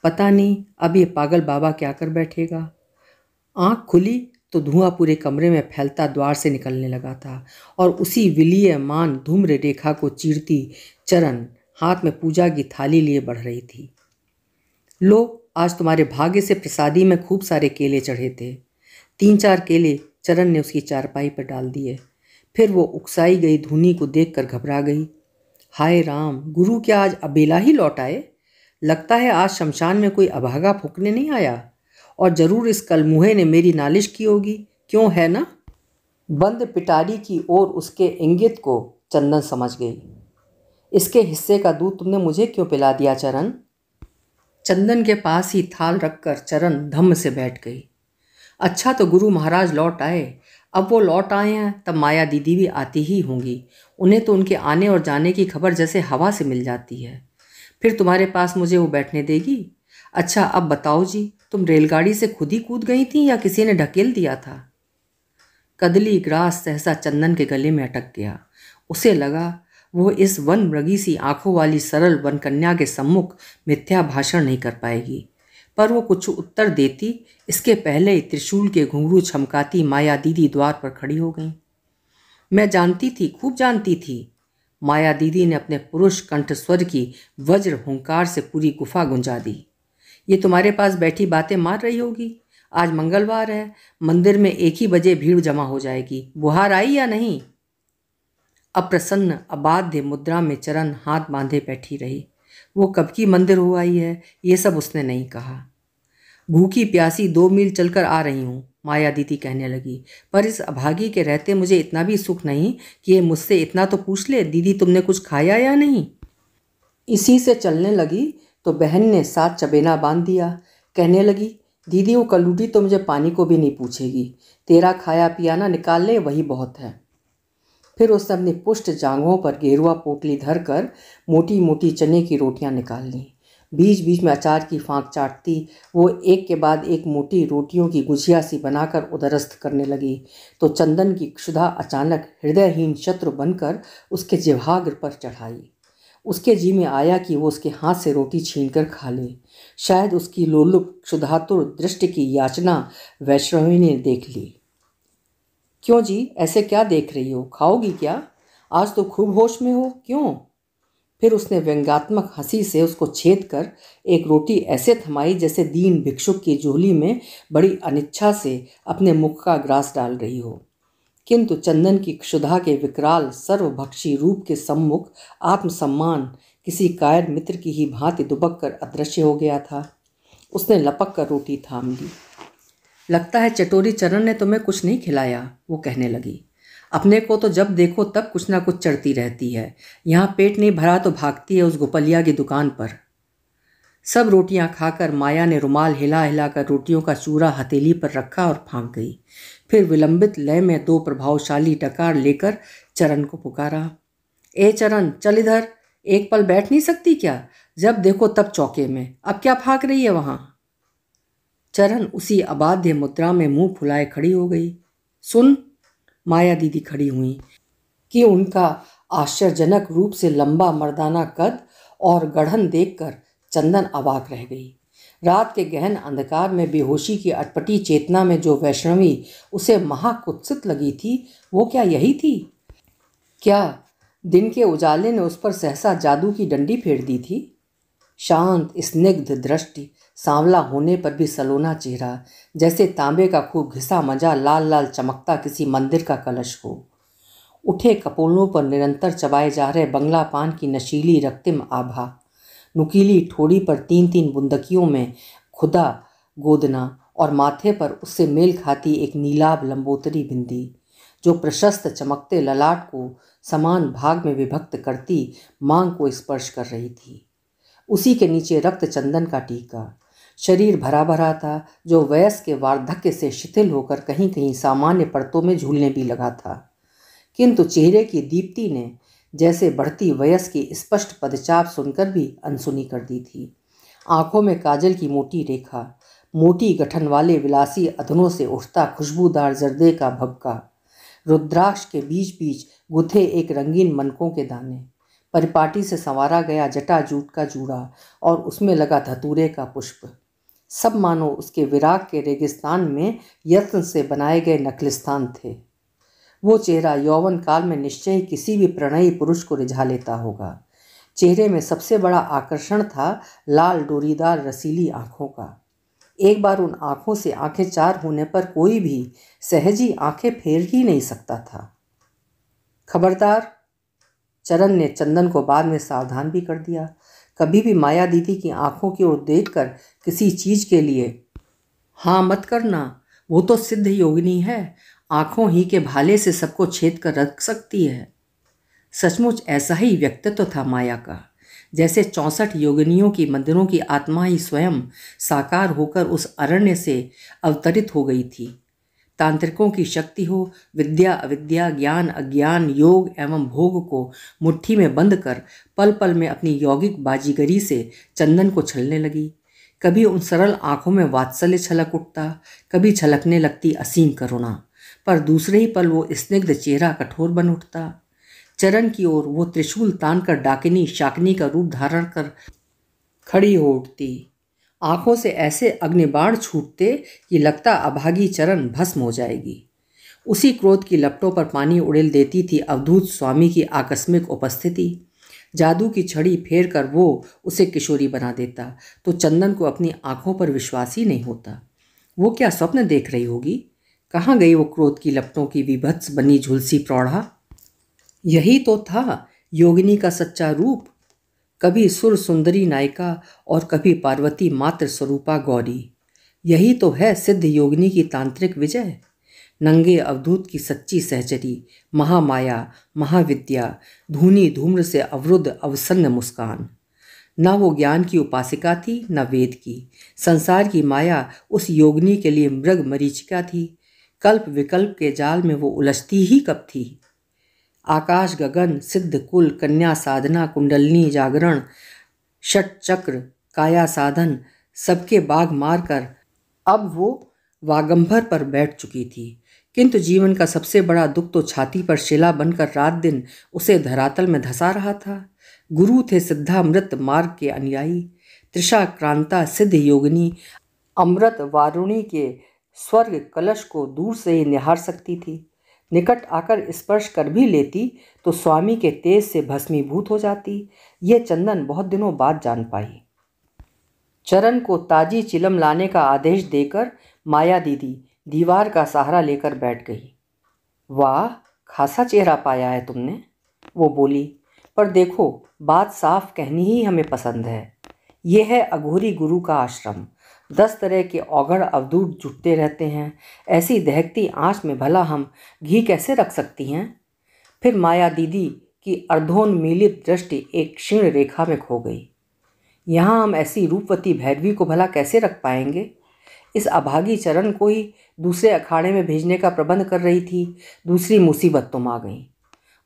पता नहीं अब ये पागल बाबा क्या कर बैठेगा आँख खुली तो धुआं पूरे कमरे में फैलता द्वार से निकलने लगा था और उसी विलीय मान धूम्र रेखा को चीरती चरण हाथ में पूजा की थाली लिए बढ़ रही थी लो आज तुम्हारे भाग्य से प्रसादी में खूब सारे केले चढ़े थे तीन चार केले चरण ने उसकी चारपाई पर डाल दिए फिर वो उकसाई गई धुनी को देखकर घबरा गई हाय राम गुरु क्या आज अबेला ही लौट आए लगता है आज शमशान में कोई अभागा फूकने नहीं आया और ज़रूर इस कलमुहे ने मेरी नालिश की होगी क्यों है ना बंद पिटारी की ओर उसके इंगित को चंदन समझ गई इसके हिस्से का दूध तुमने मुझे क्यों पिला दिया चरण चंदन के पास ही थाल रखकर चरण धम्म से बैठ गई अच्छा तो गुरु महाराज लौट आए अब वो लौट आए हैं तब माया दीदी भी आती ही होंगी उन्हें तो उनके आने और जाने की खबर जैसे हवा से मिल जाती है फिर तुम्हारे पास मुझे वो बैठने देगी अच्छा अब बताओ जी तुम रेलगाड़ी से खुद ही कूद गई थी या किसी ने ढकेल दिया था कदली ग्रास सहसा चंदन के गले में अटक गया उसे लगा वो इस वन मृगी सी आंखों वाली सरल वन कन्या के सम्मुख मिथ्या भाषण नहीं कर पाएगी पर वो कुछ उत्तर देती इसके पहले त्रिशूल के घुंघरू छमकाती माया दीदी द्वार पर खड़ी हो गई मैं जानती थी खूब जानती थी माया दीदी ने अपने पुरुष कंठ स्वर की वज्र हुंकार से पूरी गुफा गुंजा दी ये तुम्हारे पास बैठी बातें मार रही होगी आज मंगलवार है मंदिर में एक ही बजे भीड़ जमा हो जाएगी बुहार आई या नहीं अप्रसन्न अबाध्य मुद्रा में चरण हाथ बांधे बैठी रही वो कब की मंदिर हो आई है ये सब उसने नहीं कहा भूखी प्यासी दो मील चलकर आ रही हूँ माया दीदी कहने लगी पर इस अभागी के रहते मुझे इतना भी सुख नहीं कि ये मुझसे इतना तो पूछ ले दीदी तुमने कुछ खाया या नहीं इसी से चलने लगी तो बहन ने साथ चबेना बांध दिया कहने लगी दीदी वो कलूटी तो मुझे पानी को भी नहीं पूछेगी तेरा खाया पियाना निकाल ले वही बहुत है फिर उस सब ने पुष्ट जांघों पर गेरुआ पोटली धर कर मोटी मोटी चने की रोटियां निकाल लीं बीच बीच में अचार की फांक चाटती वो एक के बाद एक मोटी रोटियों की गुजिया सी बनाकर उदरस्त करने लगी तो चंदन की क्षुधा अचानक हृदयहीन शत्रु बनकर उसके जिहाग्र पर चढ़ाई उसके जी में आया कि वो उसके हाथ से रोटी छीन कर खा ले शायद उसकी लोलुप क्षुधातुर दृष्टि की याचना वैष्णवी ने देख ली क्यों जी ऐसे क्या देख रही हो खाओगी क्या आज तो खूब होश में हो क्यों फिर उसने व्यंगात्मक हंसी से उसको छेद कर एक रोटी ऐसे थमाई जैसे दीन भिक्षुक की झोली में बड़ी अनिच्छा से अपने मुख का ग्रास डाल रही हो किंतु चंदन की क्षुधा के विकराल सर्वभक्षी रूप के सम्मुख आत्मसम्मान किसी कायर मित्र की ही भांति दुबक कर अदृश्य हो गया था उसने लपक कर रोटी थाम ली लगता है चटोरी चरण ने तुम्हें कुछ नहीं खिलाया वो कहने लगी अपने को तो जब देखो तब कुछ ना कुछ चढ़ती रहती है यहाँ पेट नहीं भरा तो भागती है उस गोपलिया की दुकान पर सब रोटियाँ खाकर माया ने रुमाल हिला हिला कर रोटियों का चूरा हथेली पर रखा और फाँक गई फिर विलंबित लय में दो प्रभावशाली डकार लेकर चरण को पुकारा ए चरण चल इधर एक पल बैठ नहीं सकती क्या जब देखो तब चौके में अब क्या फाँक रही है वहाँ चरण उसी अबाध्य मुद्रा में मुंह फुलाए खड़ी हो गई सुन माया दीदी खड़ी हुई कि उनका आश्चर्यजनक रूप से लंबा मर्दाना कद और गढ़न देखकर चंदन अवाक रह गई रात के गहन अंधकार में बेहोशी की अटपटी चेतना में जो वैष्णवी उसे महाकुत्सित लगी थी वो क्या यही थी क्या दिन के उजाले ने उस पर सहसा जादू की डंडी फेर दी थी शांत स्निग्ध दृष्टि सांवला होने पर भी सलोना चेहरा जैसे तांबे का खूब घिसा मजा लाल लाल चमकता किसी मंदिर का कलश हो उठे कपोलों पर निरंतर चबाए जा रहे बंगला पान की नशीली रक्तिम आभा नुकीली ठोड़ी पर तीन तीन बुंदकियों में खुदा गोदना और माथे पर उससे मेल खाती एक नीलाभ लंबोतरी बिंदी जो प्रशस्त चमकते ललाट को समान भाग में विभक्त करती मांग को स्पर्श कर रही थी उसी के नीचे रक्त चंदन का टीका शरीर भरा भरा था जो वयस के वार्धक्य से शिथिल होकर कहीं कहीं सामान्य परतों में झूलने भी लगा था किंतु चेहरे की दीप्ति ने जैसे बढ़ती वयस की स्पष्ट पदचाप सुनकर भी अनसुनी कर दी थी आंखों में काजल की मोटी रेखा मोटी गठन वाले विलासी अधनों से उठता खुशबूदार जर्दे का भबका रुद्राक्ष के बीच बीच गुथे एक रंगीन मनकों के दाने परिपाटी से संवारा गया जटा जूट का जूड़ा और उसमें लगा धतूरे का पुष्प सब मानो उसके विराग के रेगिस्तान में यत्न से बनाए गए नकलिस्तान थे वो चेहरा यौवन काल में निश्चय किसी भी प्रणयी पुरुष को रिझा लेता होगा चेहरे में सबसे बड़ा आकर्षण था लाल डोरीदार रसीली आँखों का एक बार उन आँखों से आँखें चार होने पर कोई भी सहजी आँखें फेर ही नहीं सकता था खबरदार चरण ने चंदन को बाद में सावधान भी कर दिया कभी भी माया दीदी की आंखों की ओर देखकर किसी चीज के लिए हाँ मत करना वो तो सिद्ध योगिनी है आंखों ही के भाले से सबको छेद कर रख सकती है सचमुच ऐसा ही व्यक्तित्व था माया का जैसे चौंसठ योगिनियों की मंदिरों की आत्मा ही स्वयं साकार होकर उस अरण्य से अवतरित हो गई थी तांत्रिकों की शक्ति हो विद्या अविद्या ज्ञान अज्ञान योग एवं भोग को मुट्ठी में बंद कर पल पल में अपनी यौगिक बाजीगरी से चंदन को छलने लगी कभी उन सरल आँखों में वात्सल्य छलक उठता कभी छलकने लगती असीम करुणा पर दूसरे ही पल वो स्निग्ध चेहरा कठोर बन उठता चरण की ओर वो त्रिशूल तानकर डाकिनी शाकिनी का रूप धारण कर खड़ी हो उठती आंखों से ऐसे अग्निबाण छूटते कि लगता अभागी चरण भस्म हो जाएगी उसी क्रोध की लपटों पर पानी उड़ेल देती थी अवधूत स्वामी की आकस्मिक उपस्थिति जादू की छड़ी फेर कर वो उसे किशोरी बना देता तो चंदन को अपनी आंखों पर विश्वास ही नहीं होता वो क्या स्वप्न देख रही होगी कहाँ गई वो क्रोध की लपटों की विभत्स बनी झुलसी प्रौढ़ा यही तो था योगिनी का सच्चा रूप कभी सुर सुंदरी नायिका और कभी पार्वती मात्र स्वरूपा गौरी यही तो है सिद्ध योगिनी की तांत्रिक विजय नंगे अवधूत की सच्ची सहचरी महामाया महाविद्या धूनी धूम्र से अवरुद्ध अवसन्न मुस्कान न वो ज्ञान की उपासिका थी न वेद की संसार की माया उस योगिनी के लिए मृग मरीचिका थी कल्प विकल्प के जाल में वो उलझती ही कब थी आकाश गगन सिद्ध कुल कन्या साधना कुंडलनी जागरण षट चक्र काया साधन सबके बाग मार कर अब वो वागंभर पर बैठ चुकी थी किंतु जीवन का सबसे बड़ा दुख तो छाती पर शिला बनकर रात दिन उसे धरातल में धसा रहा था गुरु थे सिद्धामृत मार्ग के अनुयायी त्रिषा क्रांता सिद्ध योगिनी अमृत वारुणी के स्वर्ग कलश को दूर से ही निहार सकती थी निकट आकर स्पर्श कर भी लेती तो स्वामी के तेज से भस्मीभूत हो जाती ये चंदन बहुत दिनों बाद जान पाई चरण को ताजी चिलम लाने का आदेश देकर माया दीदी दीवार का सहारा लेकर बैठ गई वाह खासा चेहरा पाया है तुमने वो बोली पर देखो बात साफ कहनी ही हमें पसंद है यह है अघोरी गुरु का आश्रम दस तरह के औगड़ अवधूत जुटते रहते हैं ऐसी दहकती आँच में भला हम घी कैसे रख सकती हैं फिर माया दीदी की अर्धोन्मीलित दृष्टि एक क्षीण रेखा में खो गई यहाँ हम ऐसी रूपवती भैरवी को भला कैसे रख पाएंगे इस अभागी चरण को ही दूसरे अखाड़े में भेजने का प्रबंध कर रही थी दूसरी मुसीबत तुम आ गई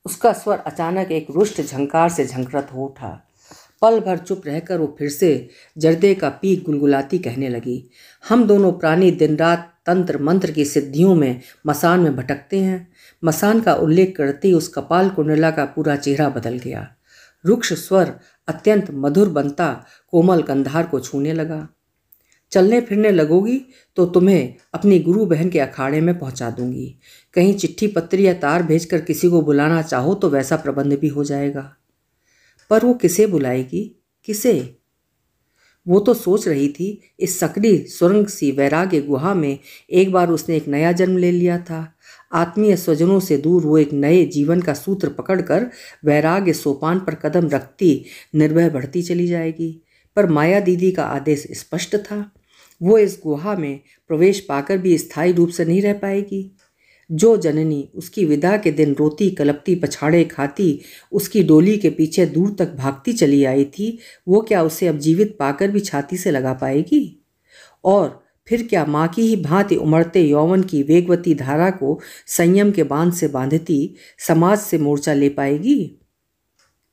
उसका स्वर अचानक एक रुष्ट झंकार से झंकृत हो उठा पल भर चुप रहकर वो फिर से जर्दे का पीक गुलगुलाती कहने लगी हम दोनों प्राणी दिन रात तंत्र मंत्र की सिद्धियों में मसान में भटकते हैं मसान का उल्लेख करते ही उस कपाल कुंडला का पूरा चेहरा बदल गया रुक्ष स्वर अत्यंत मधुर बनता कोमल कंधार को छूने लगा चलने फिरने लगोगी तो तुम्हें अपनी गुरु बहन के अखाड़े में पहुंचा दूंगी कहीं चिट्ठी पत्री या तार भेजकर किसी को बुलाना चाहो तो वैसा प्रबंध भी हो जाएगा पर वो किसे बुलाएगी किसे वो तो सोच रही थी इस सकड़ी सुरंग सी वैराग्य गुहा में एक बार उसने एक नया जन्म ले लिया था आत्मीय स्वजनों से दूर वो एक नए जीवन का सूत्र पकड़कर वैराग्य सोपान पर कदम रखती निर्भय बढ़ती चली जाएगी पर माया दीदी का आदेश स्पष्ट था वो इस गुहा में प्रवेश पाकर भी स्थायी रूप से नहीं रह पाएगी जो जननी उसकी विदा के दिन रोती कलपती पछाड़े खाती उसकी डोली के पीछे दूर तक भागती चली आई थी वो क्या उसे अब जीवित पाकर भी छाती से लगा पाएगी और फिर क्या माँ की ही भांति उमड़ते यौवन की वेगवती धारा को संयम के बांध से बांधती समाज से मोर्चा ले पाएगी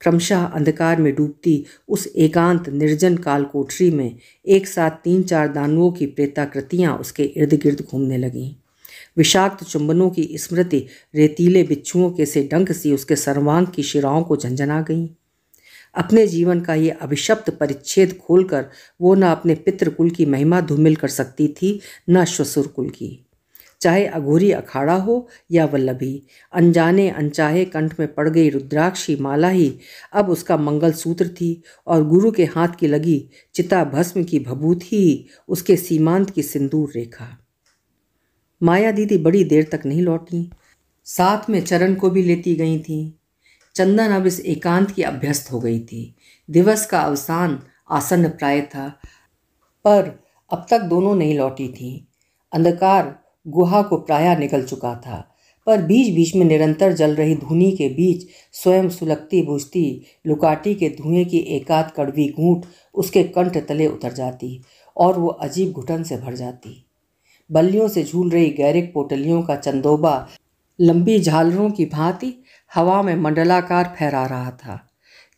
क्रमशः अंधकार में डूबती उस एकांत निर्जन काल कोठरी में एक साथ तीन चार दानवों की प्रेताकृतियाँ उसके इर्द गिर्द घूमने लगीं विषाक्त चुंबनों की स्मृति रेतीले बिच्छुओं के से डंक सी उसके सर्वांग की शिराओं को झंझना गई अपने जीवन का ये अभिशप्त परिच्छेद खोलकर वो न अपने पितृकुल की महिमा धूमिल कर सकती थी न श्वसुर कुल की चाहे अघोरी अखाड़ा हो या वल्लभी अनजाने अनचाहे कंठ में पड़ गई रुद्राक्षी माला ही अब उसका मंगलसूत्र थी और गुरु के हाथ की लगी चिता भस्म की भभूत ही उसके सीमांत की सिंदूर रेखा माया दीदी बड़ी देर तक नहीं लौटी साथ में चरण को भी लेती गई थी चंदन अब इस एकांत की अभ्यस्त हो गई थी दिवस का अवसान आसन्न प्राय था पर अब तक दोनों नहीं लौटी थी अंधकार गुहा को प्राय निकल चुका था पर बीच बीच में निरंतर जल रही धुनी के बीच स्वयं सुलगती बुझती लुकाटी के धुएं की एकाध कड़वी घूंट उसके कंठ तले उतर जाती और वो अजीब घुटन से भर जाती बल्लियों से झूल रही गैरिक पोटलियों का चंदोबा लंबी झालरों की भांति हवा में मंडलाकार फहरा रहा था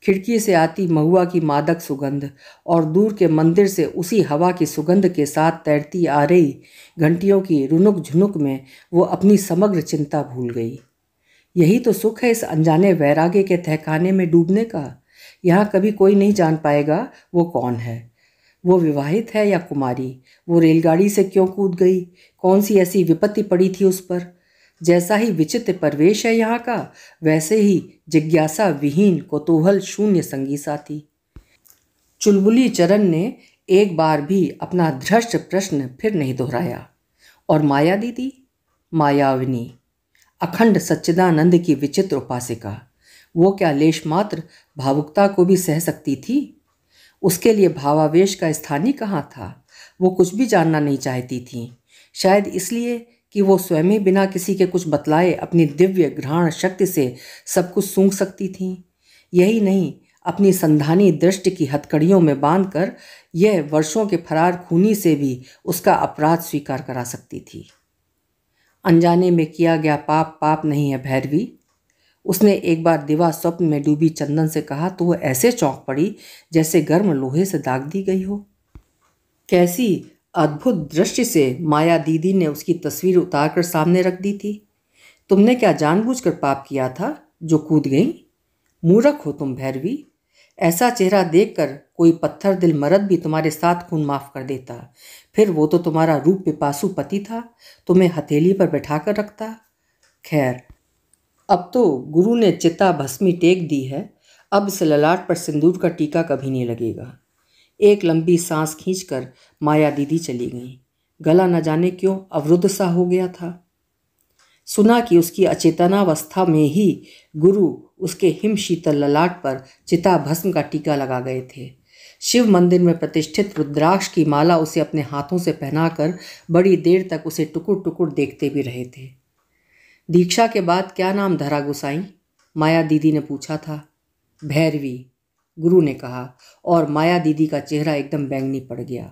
खिड़की से आती महुआ की मादक सुगंध और दूर के मंदिर से उसी हवा की सुगंध के साथ तैरती आ रही घंटियों की रुनुक झुनुक में वो अपनी समग्र चिंता भूल गई यही तो सुख है इस अनजाने वैरागे के तहखाने में डूबने का यहाँ कभी कोई नहीं जान पाएगा वो कौन है वो विवाहित है या कुमारी वो रेलगाड़ी से क्यों कूद गई कौन सी ऐसी विपत्ति पड़ी थी उस पर जैसा ही विचित्र परवेश है यहाँ का वैसे ही जिज्ञासा विहीन कौतूहल शून्य संगी साथी चुलबुली चरण ने एक बार भी अपना धृष्ट प्रश्न फिर नहीं दोहराया और माया दीदी मायाविनी अखंड सच्चिदानंद की विचित्र उपासिका वो क्या लेशमात्र भावुकता को भी सह सकती थी उसके लिए भावावेश का स्थान ही कहाँ था वो कुछ भी जानना नहीं चाहती थी शायद इसलिए कि वो स्वयं ही बिना किसी के कुछ बतलाए अपनी दिव्य घ्राण शक्ति से सब कुछ सूंघ सकती थीं यही नहीं अपनी संधानी दृष्टि की हथकड़ियों में बांधकर यह वर्षों के फरार खूनी से भी उसका अपराध स्वीकार करा सकती थी अनजाने में किया गया पाप पाप नहीं है भैरवी उसने एक बार दिवा स्वप्न में डूबी चंदन से कहा तो वह ऐसे चौंक पड़ी जैसे गर्म लोहे से दाग दी गई हो कैसी अद्भुत दृष्टि से माया दीदी ने उसकी तस्वीर उतार कर सामने रख दी थी तुमने क्या जानबूझकर पाप किया था जो कूद गई मूरख हो तुम भैरवी ऐसा चेहरा देखकर कोई पत्थर दिल मरद भी तुम्हारे साथ खून माफ कर देता फिर वो तो तुम्हारा रूप पिपासु पति था तुम्हें हथेली पर बैठा कर रखता खैर अब तो गुरु ने चिता भस्मी टेक दी है अब इस ललाट पर सिंदूर का टीका कभी नहीं लगेगा एक लंबी सांस खींचकर माया दीदी चली गई गला न जाने क्यों अवरुद्ध सा हो गया था सुना कि उसकी अचेतनावस्था में ही गुरु उसके हिम शीतल ललाट पर चिता भस्म का टीका लगा गए थे शिव मंदिर में प्रतिष्ठित रुद्राक्ष की माला उसे अपने हाथों से पहनाकर बड़ी देर तक उसे टुकुर टुकुर देखते भी रहे थे दीक्षा के बाद क्या नाम धरा गोसाई माया दीदी ने पूछा था भैरवी गुरु ने कहा और माया दीदी का चेहरा एकदम बैंगनी पड़ गया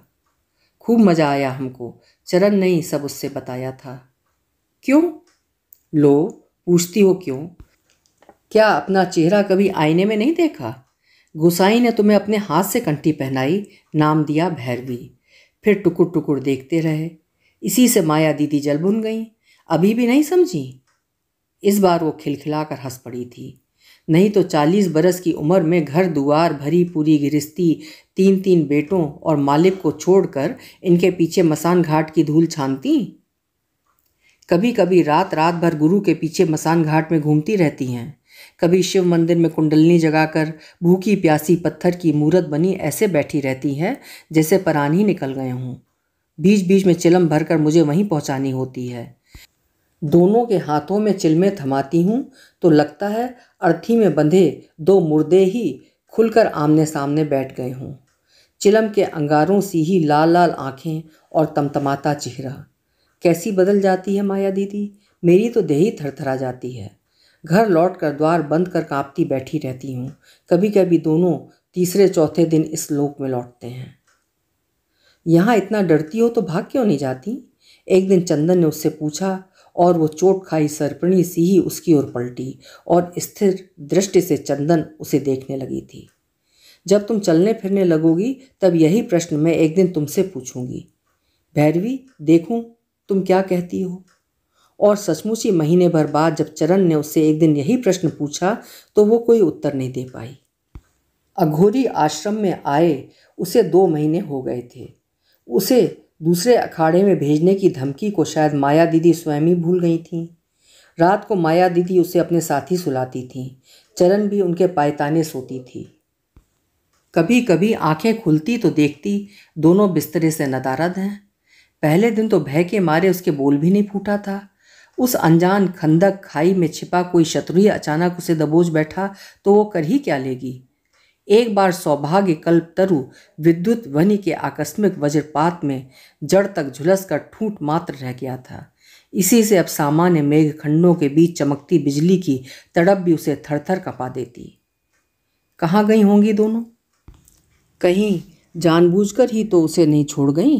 खूब मज़ा आया हमको चरण ने ही सब उससे बताया था क्यों लो पूछती हो क्यों क्या अपना चेहरा कभी आईने में नहीं देखा गोसाई ने तुम्हें अपने हाथ से कंठी पहनाई नाम दिया भैरवी फिर टुकुर टुकुर देखते रहे इसी से माया दीदी जल बुन गई अभी भी नहीं समझी इस बार वो खिलखिला कर हंस पड़ी थी नहीं तो चालीस बरस की उम्र में घर दुआर भरी पूरी गिरस्ती तीन तीन बेटों और मालिक को छोड़कर इनके पीछे मसान घाट की धूल छानती कभी कभी रात रात भर गुरु के पीछे मसान घाट में घूमती रहती हैं कभी शिव मंदिर में कुंडलनी जगाकर भूखी प्यासी पत्थर की मूरत बनी ऐसे बैठी रहती है जैसे परान ही निकल गए हों बीच बीच में चिलम भरकर मुझे वहीं पहुंचानी होती है दोनों के हाथों में चिलमे थमाती हूँ तो लगता है अर्थी में बंधे दो मुर्दे ही खुलकर आमने सामने बैठ गए हूँ चिलम के अंगारों सी ही लाल लाल आँखें और तमतमाता चेहरा कैसी बदल जाती है माया दीदी मेरी तो देही थरथरा जाती है घर लौट कर द्वार बंद कर कांपती बैठी रहती हूँ कभी कभी दोनों तीसरे चौथे दिन इस लोक में लौटते हैं यहाँ इतना डरती हो तो भाग क्यों नहीं जाती एक दिन चंदन ने उससे पूछा और वो चोट खाई सरपणी सी ही उसकी ओर पलटी और स्थिर दृष्टि से चंदन उसे देखने लगी थी जब तुम चलने फिरने लगोगी तब यही प्रश्न मैं एक दिन तुमसे पूछूंगी भैरवी देखूं तुम क्या कहती हो और सचमुच ही महीने भर बाद जब चरण ने उससे एक दिन यही प्रश्न पूछा तो वो कोई उत्तर नहीं दे पाई अघोरी आश्रम में आए उसे दो महीने हो गए थे उसे दूसरे अखाड़े में भेजने की धमकी को शायद माया दीदी स्वयं ही भूल गई थीं रात को माया दीदी उसे अपने साथ ही सुलाती थीं चरण भी उनके पायताने सोती थी कभी कभी आंखें खुलती तो देखती दोनों बिस्तरे से नदारद हैं पहले दिन तो भय के मारे उसके बोल भी नहीं फूटा था उस अनजान खंदक खाई में छिपा कोई शत्रु अचानक उसे दबोच बैठा तो वो कर ही क्या लेगी एक बार सौभाग्य कल्प तरु विद्युत ध्वनि के आकस्मिक वज्रपात में जड़ तक झुलस कर ठूट मात्र रह गया था इसी से अब सामान्य मेघ खंडों के बीच चमकती बिजली की तड़प भी उसे थरथर कपा देती कहाँ गई होंगी दोनों कहीं जानबूझकर ही तो उसे नहीं छोड़ गई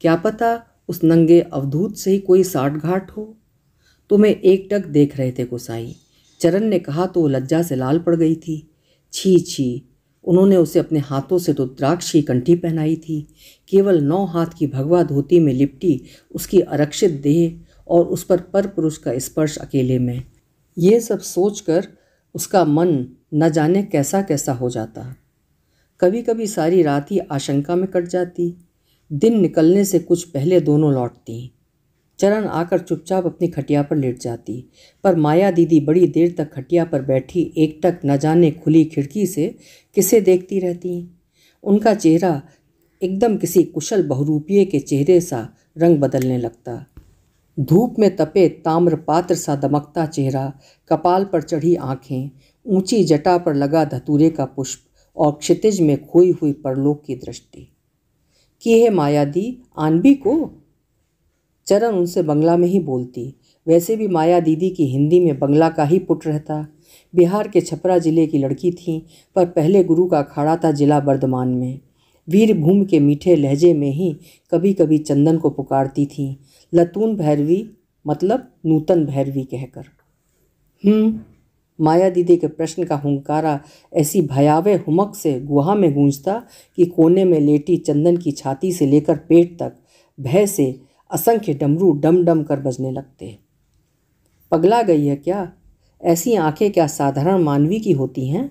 क्या पता उस नंगे अवधूत से ही कोई साठ घाट हो तुम्हें एकटक एक टक देख रहे थे गोसाई चरण ने कहा तो लज्जा से लाल पड़ गई थी छी छी उन्होंने उसे अपने हाथों से तो द्राक्षी कंठी पहनाई थी केवल नौ हाथ की भगवा धोती में लिपटी उसकी आरक्षित देह और उस पर पर पुरुष का स्पर्श अकेले में ये सब सोचकर उसका मन न जाने कैसा कैसा हो जाता कभी कभी सारी रात ही आशंका में कट जाती दिन निकलने से कुछ पहले दोनों लौटती चरण आकर चुपचाप अपनी खटिया पर लेट जाती पर माया दीदी बड़ी देर तक खटिया पर बैठी एकटक न जाने खुली खिड़की से किसे देखती रहती उनका चेहरा एकदम किसी कुशल बहुरूपिये के चेहरे सा रंग बदलने लगता धूप में तपे ताम्र पात्र सा दमकता चेहरा कपाल पर चढ़ी आँखें ऊंची जटा पर लगा धतूरे का पुष्प और क्षितिज में खोई हुई परलोक की दृष्टि की है मायादी आनबी को चरण उनसे बंगला में ही बोलती वैसे भी माया दीदी की हिंदी में बंगला का ही पुट रहता बिहार के छपरा जिले की लड़की थी पर पहले गुरु का खड़ा था जिला बर्धमान में वीरभूमि के मीठे लहजे में ही कभी कभी चंदन को पुकारती थी लतून भैरवी मतलब नूतन भैरवी कहकर हम्म माया दीदी के प्रश्न का हुंकारा ऐसी भयावह हुमक से गुहा में गूंजता कि कोने में लेटी चंदन की छाती से लेकर पेट तक भय से असंख्य डमरू डम डम कर बजने लगते पगला गई है क्या ऐसी आंखें क्या साधारण मानवी की होती हैं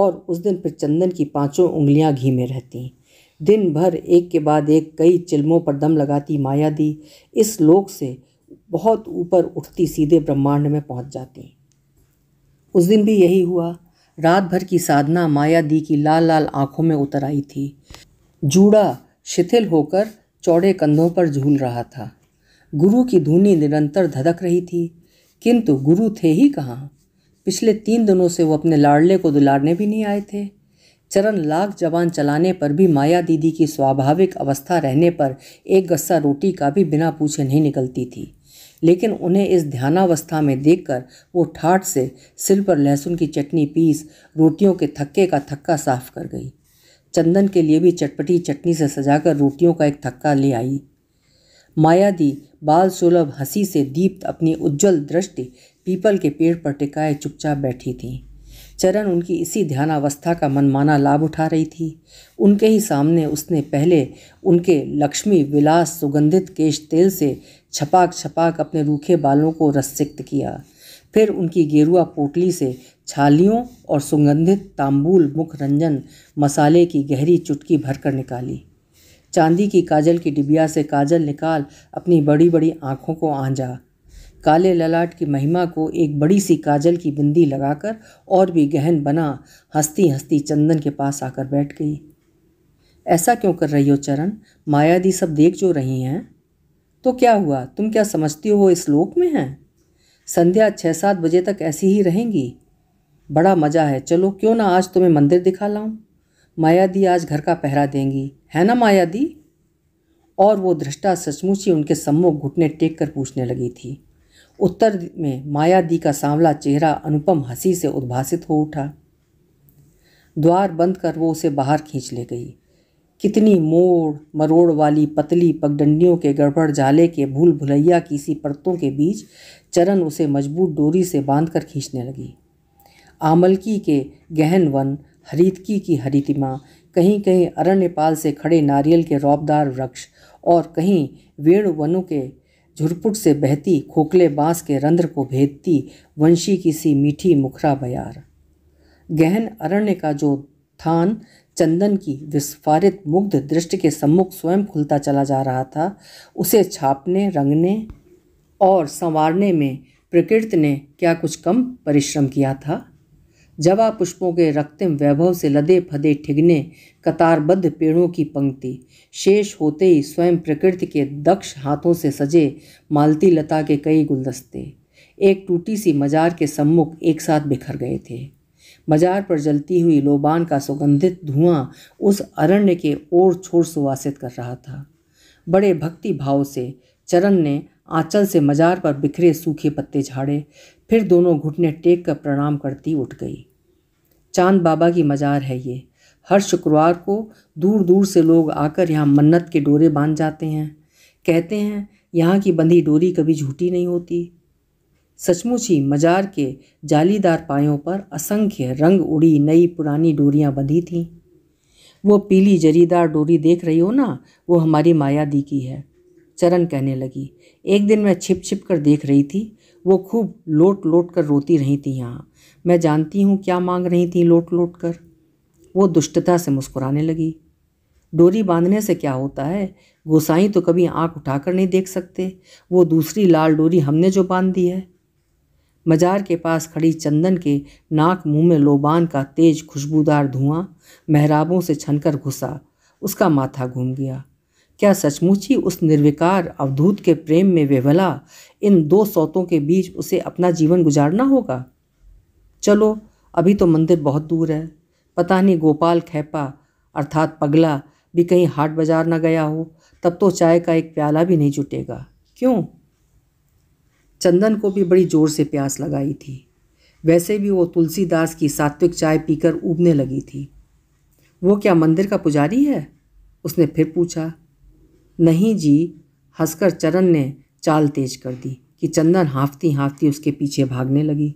और उस दिन फिर चंदन की पांचों उंगलियां घी में रहती दिन भर एक के बाद एक कई चिल्मों पर दम लगाती माया दी इस लोक से बहुत ऊपर उठती सीधे ब्रह्मांड में पहुंच जाती उस दिन भी यही हुआ रात भर की साधना माया दी की लाल लाल आंखों में उतर आई थी जूड़ा शिथिल होकर चौड़े कंधों पर झूल रहा था गुरु की धुनी निरंतर धधक रही थी किंतु गुरु थे ही कहाँ पिछले तीन दिनों से वो अपने लाडले को दुलारने भी नहीं आए थे चरण लाख जवान चलाने पर भी माया दीदी की स्वाभाविक अवस्था रहने पर एक गस्सा रोटी का भी बिना पूछे नहीं निकलती थी लेकिन उन्हें इस ध्यानावस्था में देखकर वो ठाठ से सिल पर लहसुन की चटनी पीस रोटियों के थक्के का थक्का साफ कर गई चंदन के लिए भी चटपटी चटनी से सजाकर रोटियों का एक थक्का ले आई माया दी बाल सुलभ हंसी से दीप्त अपनी उज्जवल दृष्टि पीपल के पेड़ पर टिकाए चुपचाप बैठी थी चरण उनकी इसी ध्यानावस्था का मनमाना लाभ उठा रही थी उनके ही सामने उसने पहले उनके लक्ष्मी विलास सुगंधित केश तेल से छपाक छपाक अपने रूखे बालों को रस्सिक्त किया फिर उनकी गेरुआ पोटली से छालियों और सुगंधित तांबूल मुख रंजन मसाले की गहरी चुटकी भरकर निकाली चांदी की काजल की डिबिया से काजल निकाल अपनी बड़ी बड़ी आँखों को आंजा काले ललाट की महिमा को एक बड़ी सी काजल की बिंदी लगाकर और भी गहन बना हंसती हंसती चंदन के पास आकर बैठ गई ऐसा क्यों कर रही हो चरण मायादी सब देख जो रही हैं तो क्या हुआ तुम क्या समझती हो इस लोक में हैं संध्या छः सात बजे तक ऐसी ही रहेंगी बड़ा मज़ा है चलो क्यों ना आज तुम्हें मंदिर दिखा लाऊं माया दी आज घर का पहरा देंगी है ना माया दी और वो दृष्टा सचमुच ही उनके सम्मुख घुटने टेक कर पूछने लगी थी उत्तर में माया दी का सांवला चेहरा अनुपम हंसी से उद्भासित हो उठा द्वार बंद कर वो उसे बाहर खींच ले गई कितनी मोड़ मरोड़ वाली पतली पगडंडियों के गड़बड़ जाले के भूल भुलैया की सी परतों के बीच चरण उसे मजबूत डोरी से बांध कर खींचने लगी आमलकी के गहन वन हरितकी की हरितिमा कहीं कहीं अरण्यपाल से खड़े नारियल के रौबदार वृक्ष और कहीं वेण वनों के झुरपुट से बहती खोखले बांस के रंध्र को भेदती वंशी की सी मीठी मुखरा बयार गहन अरण्य का जो थान चंदन की विस्फारित मुग्ध दृष्टि के सम्मुख स्वयं खुलता चला जा रहा था उसे छापने रंगने और संवारने में प्रकृति ने क्या कुछ कम परिश्रम किया था जवा पुष्पों के रक्तिम वैभव से लदे फदे ठिगने कतारबद्ध पेड़ों की पंक्ति शेष होते ही स्वयं प्रकृति के दक्ष हाथों से सजे मालती लता के कई गुलदस्ते एक टूटी सी मजार के सम्मुख एक साथ बिखर गए थे मजार पर जलती हुई लोबान का सुगंधित धुआं उस अरण्य के ओर छोर सुवासित कर रहा था बड़े भक्ति भाव से चरण ने आंचल से मजार पर बिखरे सूखे पत्ते झाड़े फिर दोनों घुटने टेक कर प्रणाम करती उठ गई चांद बाबा की मजार है ये हर शुक्रवार को दूर दूर से लोग आकर यहाँ मन्नत के डोरे बांध जाते हैं कहते हैं यहाँ की बंधी डोरी कभी झूठी नहीं होती सचमुच ही मजार के जालीदार पायों पर असंख्य रंग उड़ी नई पुरानी डोरियाँ बंधी थीं वो पीली जरीदार डोरी देख रही हो ना वो हमारी माया दी की है चरण कहने लगी एक दिन मैं छिप छिप कर देख रही थी वो खूब लोट लोट कर रोती रही थी यहाँ मैं जानती हूँ क्या मांग रही थी लोट लोट कर वो दुष्टता से मुस्कुराने लगी डोरी बांधने से क्या होता है गोसाई तो कभी आंख उठाकर नहीं देख सकते वो दूसरी लाल डोरी हमने जो बांध दी है मजार के पास खड़ी चंदन के नाक मुंह में लोबान का तेज खुशबूदार धुआं मेहराबों से छनकर घुसा उसका माथा घूम गया क्या सचमुच ही उस निर्विकार अवधूत के प्रेम में भला इन दो सौतों के बीच उसे अपना जीवन गुजारना होगा चलो अभी तो मंदिर बहुत दूर है पता नहीं गोपाल खैपा अर्थात पगला भी कहीं हाट बाजार ना गया हो तब तो चाय का एक प्याला भी नहीं जुटेगा क्यों चंदन को भी बड़ी जोर से प्यास लगाई थी वैसे भी वो तुलसीदास की सात्विक चाय पीकर उबने लगी थी वो क्या मंदिर का पुजारी है उसने फिर पूछा नहीं जी हंसकर चरण ने चाल तेज कर दी कि चंदन हाँफती हाँफती उसके पीछे भागने लगी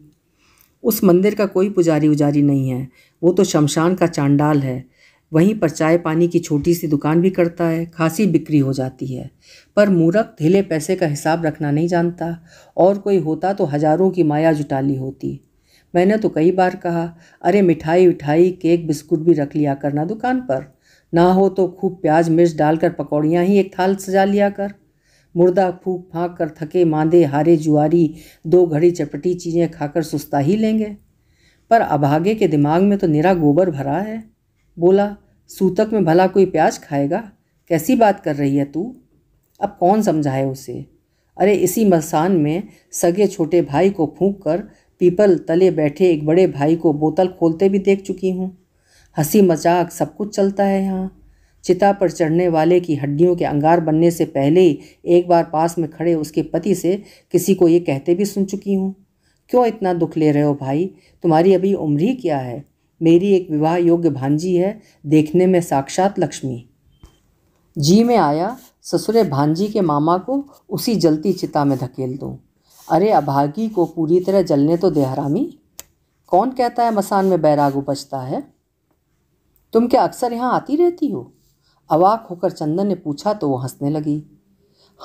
उस मंदिर का कोई पुजारी उजारी नहीं है वो तो शमशान का चांडाल है वहीं पर चाय पानी की छोटी सी दुकान भी करता है खासी बिक्री हो जाती है पर मूरख ढीले पैसे का हिसाब रखना नहीं जानता और कोई होता तो हज़ारों की माया जुटाली होती मैंने तो कई बार कहा अरे मिठाई उठाई केक बिस्कुट भी रख लिया करना दुकान पर ना हो तो खूब प्याज मिर्च डालकर पकौड़ियाँ ही एक थाल सजा लिया कर मुर्दा फूक फाँक कर थके मांदे हारे जुआरी दो घड़ी चटपटी चीज़ें खाकर सुस्ता ही लेंगे पर अभागे के दिमाग में तो निरा गोबर भरा है बोला सूतक में भला कोई प्याज खाएगा कैसी बात कर रही है तू अब कौन समझाए उसे अरे इसी मसान में सगे छोटे भाई को फूंक कर पीपल तले बैठे एक बड़े भाई को बोतल खोलते भी देख चुकी हूँ हंसी मजाक सब कुछ चलता है यहाँ चिता पर चढ़ने वाले की हड्डियों के अंगार बनने से पहले ही एक बार पास में खड़े उसके पति से किसी को ये कहते भी सुन चुकी हूँ क्यों इतना दुख ले रहे हो भाई तुम्हारी अभी उम्र ही क्या है मेरी एक विवाह योग्य भांजी है देखने में साक्षात लक्ष्मी जी में आया ससुरे भांजी के मामा को उसी जलती चिता में धकेल दूँ अरे अभागी को पूरी तरह जलने तो देहरामी कौन कहता है मसान में बैराग उपजता है तुम क्या अक्सर यहाँ आती रहती हो अवाक होकर चंदन ने पूछा तो वो हंसने लगी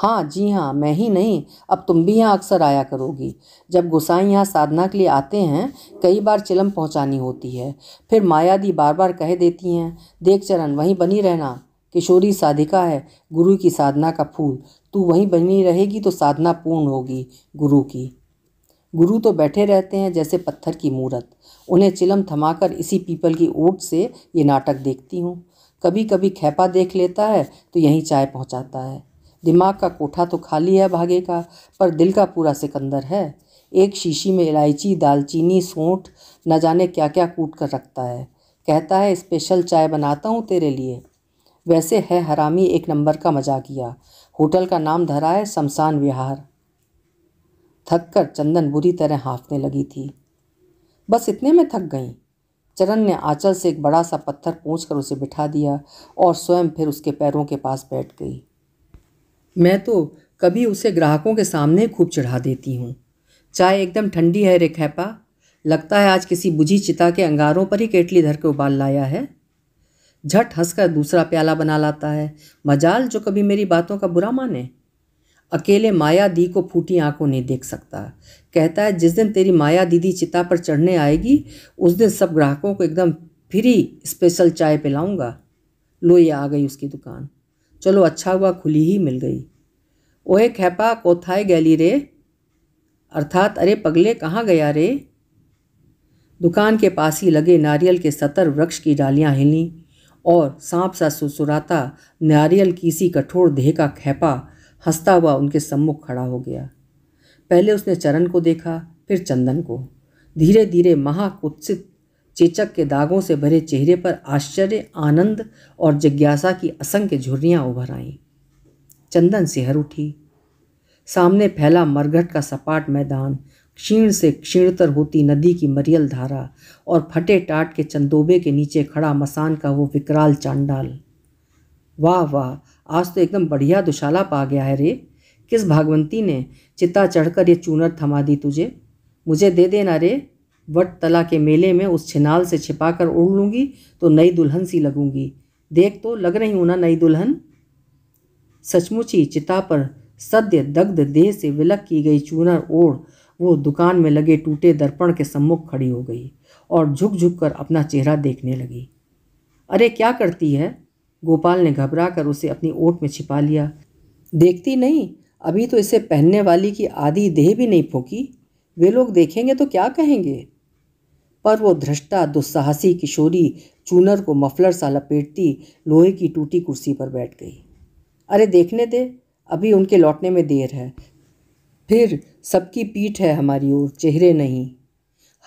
हाँ जी हाँ मैं ही नहीं अब तुम भी यहाँ अक्सर आया करोगी जब गोसाई यहाँ साधना के लिए आते हैं कई बार चिलम पहुँचानी होती है फिर मायादी बार बार कह देती हैं देख चरण वहीं बनी रहना किशोरी साधिका है गुरु की साधना का फूल तू वहीं बनी रहेगी तो साधना पूर्ण होगी गुरु की गुरु तो बैठे रहते हैं जैसे पत्थर की मूरत उन्हें चिलम थमाकर इसी पीपल की ओट से ये नाटक देखती हूँ कभी कभी खैपा देख लेता है तो यहीं चाय पहुँचाता है दिमाग का कोठा तो खाली है भागे का पर दिल का पूरा सिकंदर है एक शीशी में इलायची दालचीनी सोंठ न जाने क्या क्या कूट कर रखता है कहता है स्पेशल चाय बनाता हूँ तेरे लिए वैसे है हरामी एक नंबर का किया होटल का नाम धरा है शमशान विहार थक कर चंदन बुरी तरह हाँफने लगी थी बस इतने में थक गई चरण ने आंचल से एक बड़ा सा पत्थर पूछ कर उसे बिठा दिया और स्वयं फिर उसके पैरों के पास बैठ गई मैं तो कभी उसे ग्राहकों के सामने खूब चढ़ा देती हूँ चाय एकदम ठंडी है रेखैपा लगता है आज किसी बुझी चिता के अंगारों पर ही केटली धर के उबाल लाया है झट हंसकर दूसरा प्याला बना लाता है मजाल जो कभी मेरी बातों का बुरा माने अकेले माया दी को फूटी आंखों नहीं देख सकता कहता है जिस दिन तेरी माया दीदी चिता पर चढ़ने आएगी उस दिन सब ग्राहकों को एकदम फ्री स्पेशल चाय पिलाऊंगा लो ये आ गई उसकी दुकान चलो अच्छा हुआ खुली ही मिल गई ओहे खेपा कोथाए गैली रे अर्थात अरे पगले कहाँ गया रे दुकान के पास ही लगे नारियल के सतर वृक्ष की डालियाँ हिली और सांप सा सुसुराता नारियल की सी कठोर देह का खेपा हंसता हुआ उनके सम्मुख खड़ा हो गया पहले उसने चरण को देखा फिर चंदन को धीरे धीरे महाकुत्सित चेचक के दागों से भरे चेहरे पर आश्चर्य आनंद और जिज्ञासा की असंख्य झुर्रियाँ उभर आईं चंदन सिहर उठी सामने फैला मरघट का सपाट मैदान क्षीण से क्षीणतर होती नदी की मरियल धारा और फटे टाट के चंदोबे के नीचे खड़ा मसान का वो विकराल चांडाल वाह वाह आज तो एकदम बढ़िया दुशाला पा गया है रे किस भागवंती ने चिता चढ़कर ये चूनर थमा दी तुझे मुझे दे देना रे वट तला के मेले में उस छिनाल से छिपा कर उड़ लूँगी तो नई दुल्हन सी लगूँगी देख तो लग रही हूँ ना नई दुल्हन सचमुची चिता पर सद्य दग्ध देह से विलक की गई चूनर ओढ़ वो दुकान में लगे टूटे दर्पण के सम्मुख खड़ी हो गई और झुक झुक कर अपना चेहरा देखने लगी अरे क्या करती है गोपाल ने घबरा कर उसे अपनी ओट में छिपा लिया देखती नहीं अभी तो इसे पहनने वाली की आधी देह भी नहीं फूकी वे लोग देखेंगे तो क्या कहेंगे पर वो धृष्टा दुस्साहसी किशोरी चूनर को मफलर सा लपेटती लोहे की टूटी कुर्सी पर बैठ गई अरे देखने दे अभी उनके लौटने में देर है फिर सबकी पीठ है हमारी ओर चेहरे नहीं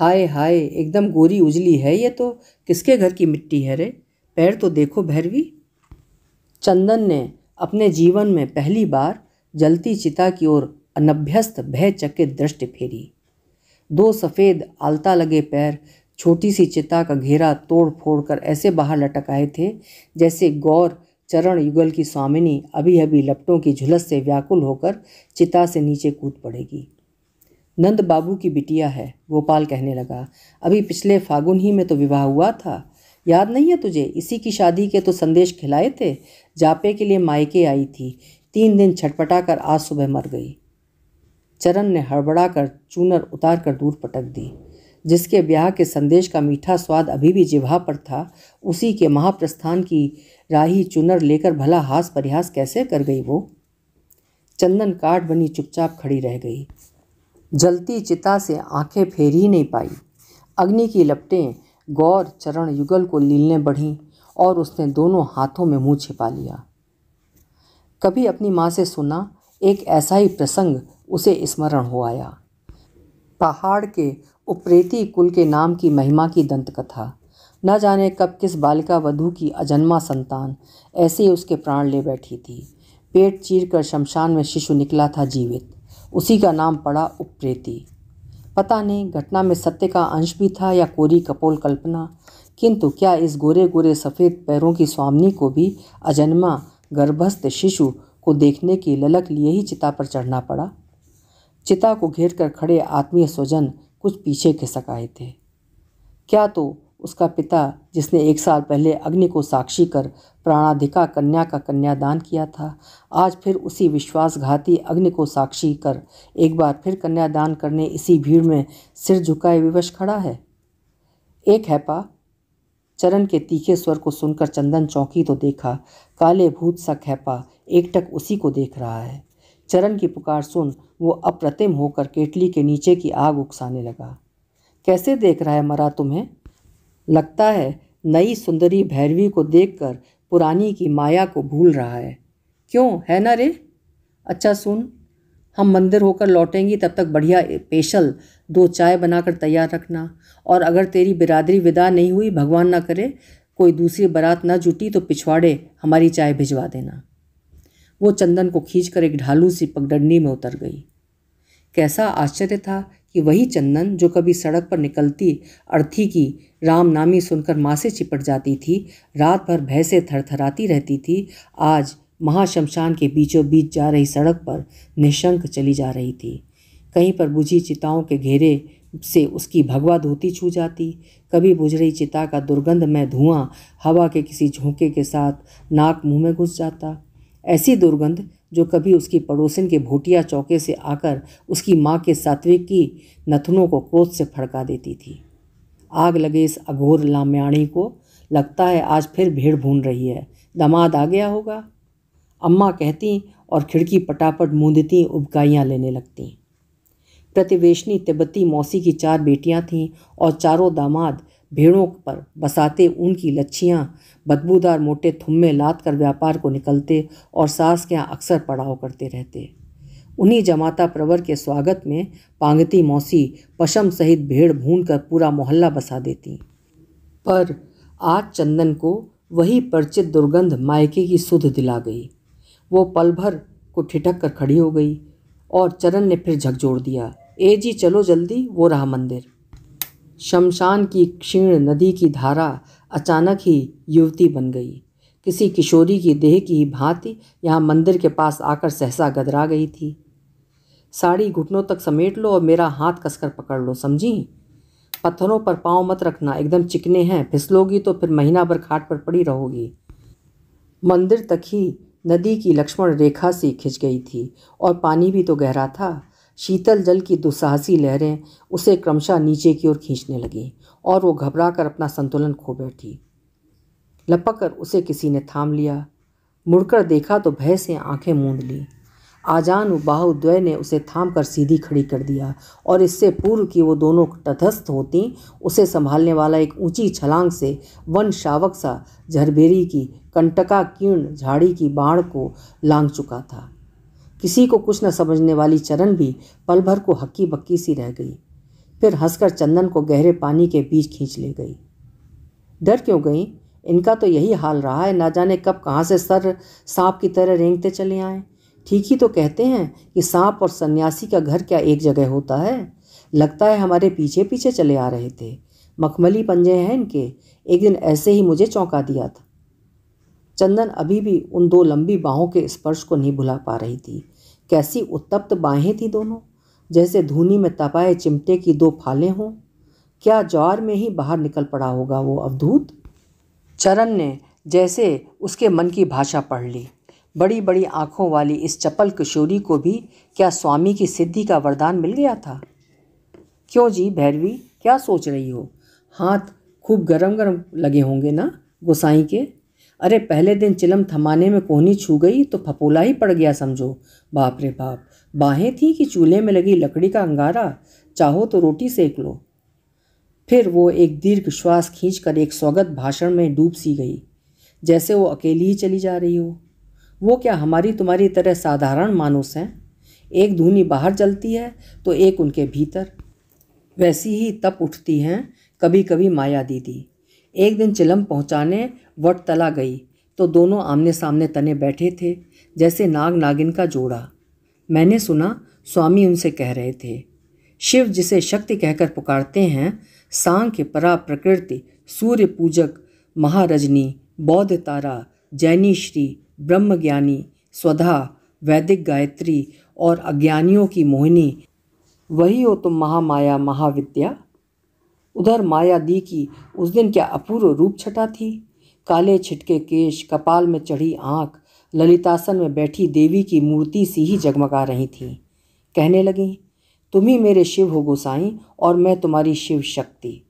हाय हाय एकदम गोरी उजली है ये तो किसके घर की मिट्टी है रे पैर तो देखो भैरवी चंदन ने अपने जीवन में पहली बार जलती चिता की ओर अनभ्यस्त भयचकित दृष्टि फेरी दो सफ़ेद आलता लगे पैर छोटी सी चिता का घेरा तोड़ फोड़ कर ऐसे बाहर लटक आए थे जैसे गौर चरण युगल की स्वामिनी अभी अभी लपटों की झुलस से व्याकुल होकर चिता से नीचे कूद पड़ेगी नंद बाबू की बिटिया है गोपाल कहने लगा अभी पिछले फागुन ही में तो विवाह हुआ था याद नहीं है तुझे इसी की शादी के तो संदेश खिलाए थे जापे के लिए मायके आई थी तीन दिन छटपटा कर आज सुबह मर गई चरण ने हड़बड़ा कर चूनर उतार कर दूर पटक दी जिसके ब्याह के संदेश का मीठा स्वाद अभी भी जिभा पर था उसी के महाप्रस्थान की राही चुनर लेकर भला हास परिहास कैसे कर गई वो चंदन काट बनी चुपचाप खड़ी रह गई जलती चिता से आंखें फेर ही नहीं पाई अग्नि की लपटें गौर चरण युगल को लीलने बढ़ीं और उसने दोनों हाथों में मुंह छिपा लिया कभी अपनी माँ से सुना एक ऐसा ही प्रसंग उसे स्मरण हो आया पहाड़ के उपरेती कुल के नाम की महिमा की दंतकथा न जाने कब किस बालिका वधू की अजन्मा संतान ऐसे ही उसके प्राण ले बैठी थी पेट चीर कर शमशान में शिशु निकला था जीवित उसी का नाम पड़ा उपप्रेती पता नहीं घटना में सत्य का अंश भी था या कोरी कपोल कल्पना किंतु क्या इस गोरे गोरे सफ़ेद पैरों की स्वामनी को भी अजन्मा गर्भस्थ शिशु को देखने की ललक लिए ही चिता पर चढ़ना पड़ा चिता को घेर कर खड़े आत्मीय स्वजन कुछ पीछे खिसक आए थे क्या तो उसका पिता जिसने एक साल पहले अग्नि को साक्षी कर प्राणाधिका कन्या का कन्यादान किया था आज फिर उसी विश्वासघाती अग्नि को साक्षी कर एक बार फिर कन्यादान करने इसी भीड़ में सिर झुकाए विवश खड़ा है एक हैपा चरण के तीखे स्वर को सुनकर चंदन चौंकी तो देखा काले भूत सा खैपा एकटक उसी को देख रहा है चरण की पुकार सुन वो अप्रतिम होकर केटली के नीचे की आग उकसाने लगा कैसे देख रहा है मरा तुम्हें लगता है नई सुंदरी भैरवी को देखकर पुरानी की माया को भूल रहा है क्यों है ना रे अच्छा सुन हम मंदिर होकर लौटेंगी तब तक बढ़िया पेशल दो चाय बनाकर तैयार रखना और अगर तेरी बिरादरी विदा नहीं हुई भगवान ना करे कोई दूसरी बारात ना जुटी तो पिछवाड़े हमारी चाय भिजवा देना वो चंदन को खींच कर एक ढालू सी पगडंडी में उतर गई कैसा आश्चर्य था कि वही चंदन जो कभी सड़क पर निकलती अर्थी की राम नामी सुनकर माँ से चिपट जाती थी रात भर भय से थरथराती रहती थी आज महाशमशान के बीचों बीच जा रही सड़क पर निशंक चली जा रही थी कहीं पर बुझी चिताओं के घेरे से उसकी भगवा धोती छू जाती कभी बुझ रही चिता का दुर्गंध में धुआं हवा के किसी झोंके के साथ नाक मुंह में घुस जाता ऐसी दुर्गंध जो कभी उसकी पड़ोसिन के भोटिया चौके से आकर उसकी माँ के सात्विक की नथनों को क्रोध से फड़का देती थी आग लगे इस अघोर लाम्याणी को लगता है आज फिर भीड़ भून रही है दमाद आ गया होगा अम्मा कहती और खिड़की पटापट मूंदती उबकाइयाँ लेने लगती प्रतिवेशनी तिब्बती मौसी की चार बेटियां थीं और चारों दामाद भेड़ों पर बसाते उनकी लच्छियाँ बदबूदार मोटे थुम्मे लाद कर व्यापार को निकलते और सास के यहाँ अक्सर पड़ाव करते रहते उन्हीं जमाता प्रवर के स्वागत में पांगती मौसी पशम सहित भेड़ भून कर पूरा मोहल्ला बसा देती पर आज चंदन को वही परिचित दुर्गंध मायके की सुध दिला गई वो पल भर को ठिठक कर खड़ी हो गई और चरण ने फिर झकझोड़ दिया ए जी चलो जल्दी वो रहा मंदिर शमशान की क्षीण नदी की धारा अचानक ही युवती बन गई किसी किशोरी की देह की ही भांति यहाँ मंदिर के पास आकर सहसा गदरा गई थी साड़ी घुटनों तक समेट लो और मेरा हाथ कसकर पकड़ लो समझी पत्थरों पर पाँव मत रखना एकदम चिकने हैं फिसलोगी तो फिर महीना भर खाट पर पड़ी रहोगी मंदिर तक ही नदी की लक्ष्मण रेखा सी खिंच गई थी और पानी भी तो गहरा था शीतल जल की दुसाहसी लहरें उसे क्रमशः नीचे की ओर खींचने लगीं और वो घबरा कर अपना संतुलन खो बैठी लपक कर उसे किसी ने थाम लिया मुड़कर देखा तो भय से आंखें मूंद ली आजान बाहुद्वय ने उसे थाम कर सीधी खड़ी कर दिया और इससे पूर्व की वो दोनों तटस्थ होती उसे संभालने वाला एक ऊंची छलांग से वन शावक सा झरबेरी की कंटका कीर्ण झाड़ी की बाढ़ को लांग चुका था किसी को कुछ न समझने वाली चरण भी पल भर को हक्की बक्की सी रह गई फिर हंसकर चंदन को गहरे पानी के बीच खींच ले गई डर क्यों गई इनका तो यही हाल रहा है ना जाने कब कहाँ से सर सांप की तरह रेंगते चले आए ठीक ही तो कहते हैं कि सांप और सन्यासी का घर क्या एक जगह होता है लगता है हमारे पीछे पीछे चले आ रहे थे मखमली पंजे हैं इनके एक दिन ऐसे ही मुझे चौंका दिया था चंदन अभी भी उन दो लंबी बाहों के स्पर्श को नहीं भुला पा रही थी कैसी उत्तप्त बाहें थी दोनों जैसे धूनी में तपाए चिमटे की दो फालें हों क्या ज्वार में ही बाहर निकल पड़ा होगा वो अवधूत चरण ने जैसे उसके मन की भाषा पढ़ ली बड़ी बड़ी आँखों वाली इस चपल किशोरी को भी क्या स्वामी की सिद्धि का वरदान मिल गया था क्यों जी भैरवी क्या सोच रही हो हाथ खूब गरम गरम लगे होंगे ना गोसाई के अरे पहले दिन चिलम थमाने में कोहनी छू गई तो फपोला ही पड़ गया समझो बाप रे बाप बाहें थी कि चूल्हे में लगी लकड़ी का अंगारा चाहो तो रोटी सेक लो फिर वो एक दीर्घ श्वास कर एक स्वागत भाषण में डूब सी गई जैसे वो अकेली ही चली जा रही हो वो क्या हमारी तुम्हारी तरह साधारण मानुस हैं एक धुनी बाहर जलती है तो एक उनके भीतर वैसी ही तप उठती हैं कभी कभी माया दीदी एक दिन चिलम पहुंचाने वट तला गई तो दोनों आमने सामने तने बैठे थे जैसे नाग नागिन का जोड़ा मैंने सुना स्वामी उनसे कह रहे थे शिव जिसे शक्ति कहकर पुकारते हैं सांख्य परा प्रकृति सूर्य पूजक महारजनी बौद्ध तारा जैनी श्री ब्रह्मज्ञानी स्वधा वैदिक गायत्री और अज्ञानियों की मोहिनी वही हो तुम महामाया महाविद्या उधर माया दी की उस दिन क्या अपूर्व रूप छटा थी काले छिटके केश कपाल में चढ़ी आँख ललितासन में बैठी देवी की मूर्ति सी ही जगमगा रही थी कहने लगी तुम ही मेरे शिव हो गोसाई और मैं तुम्हारी शिव शक्ति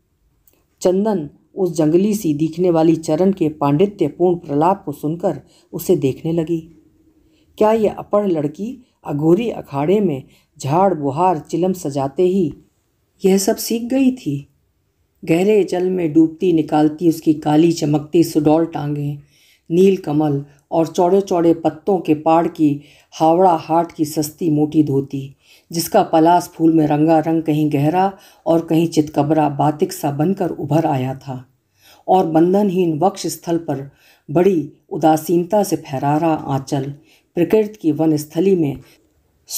चंदन उस जंगली सी दिखने वाली चरण के पांडित्यपूर्ण प्रलाप को सुनकर उसे देखने लगी क्या यह अपढ़ लड़की अघोरी अखाड़े में झाड़ बुहार चिलम सजाते ही यह सब सीख गई थी गहरे जल में डूबती निकालती उसकी काली चमकती सुडौल टांगें नील कमल और चौड़े चौड़े पत्तों के पाड़ की हावड़ा हाट की सस्ती मोटी धोती जिसका पलास फूल में रंगा रंग कहीं गहरा और कहीं चितकबरा बातिक सा बनकर उभर आया था और बंधनहीन वक्ष स्थल पर बड़ी उदासीनता से फहरा रहा आंचल प्रकृति की वन स्थली में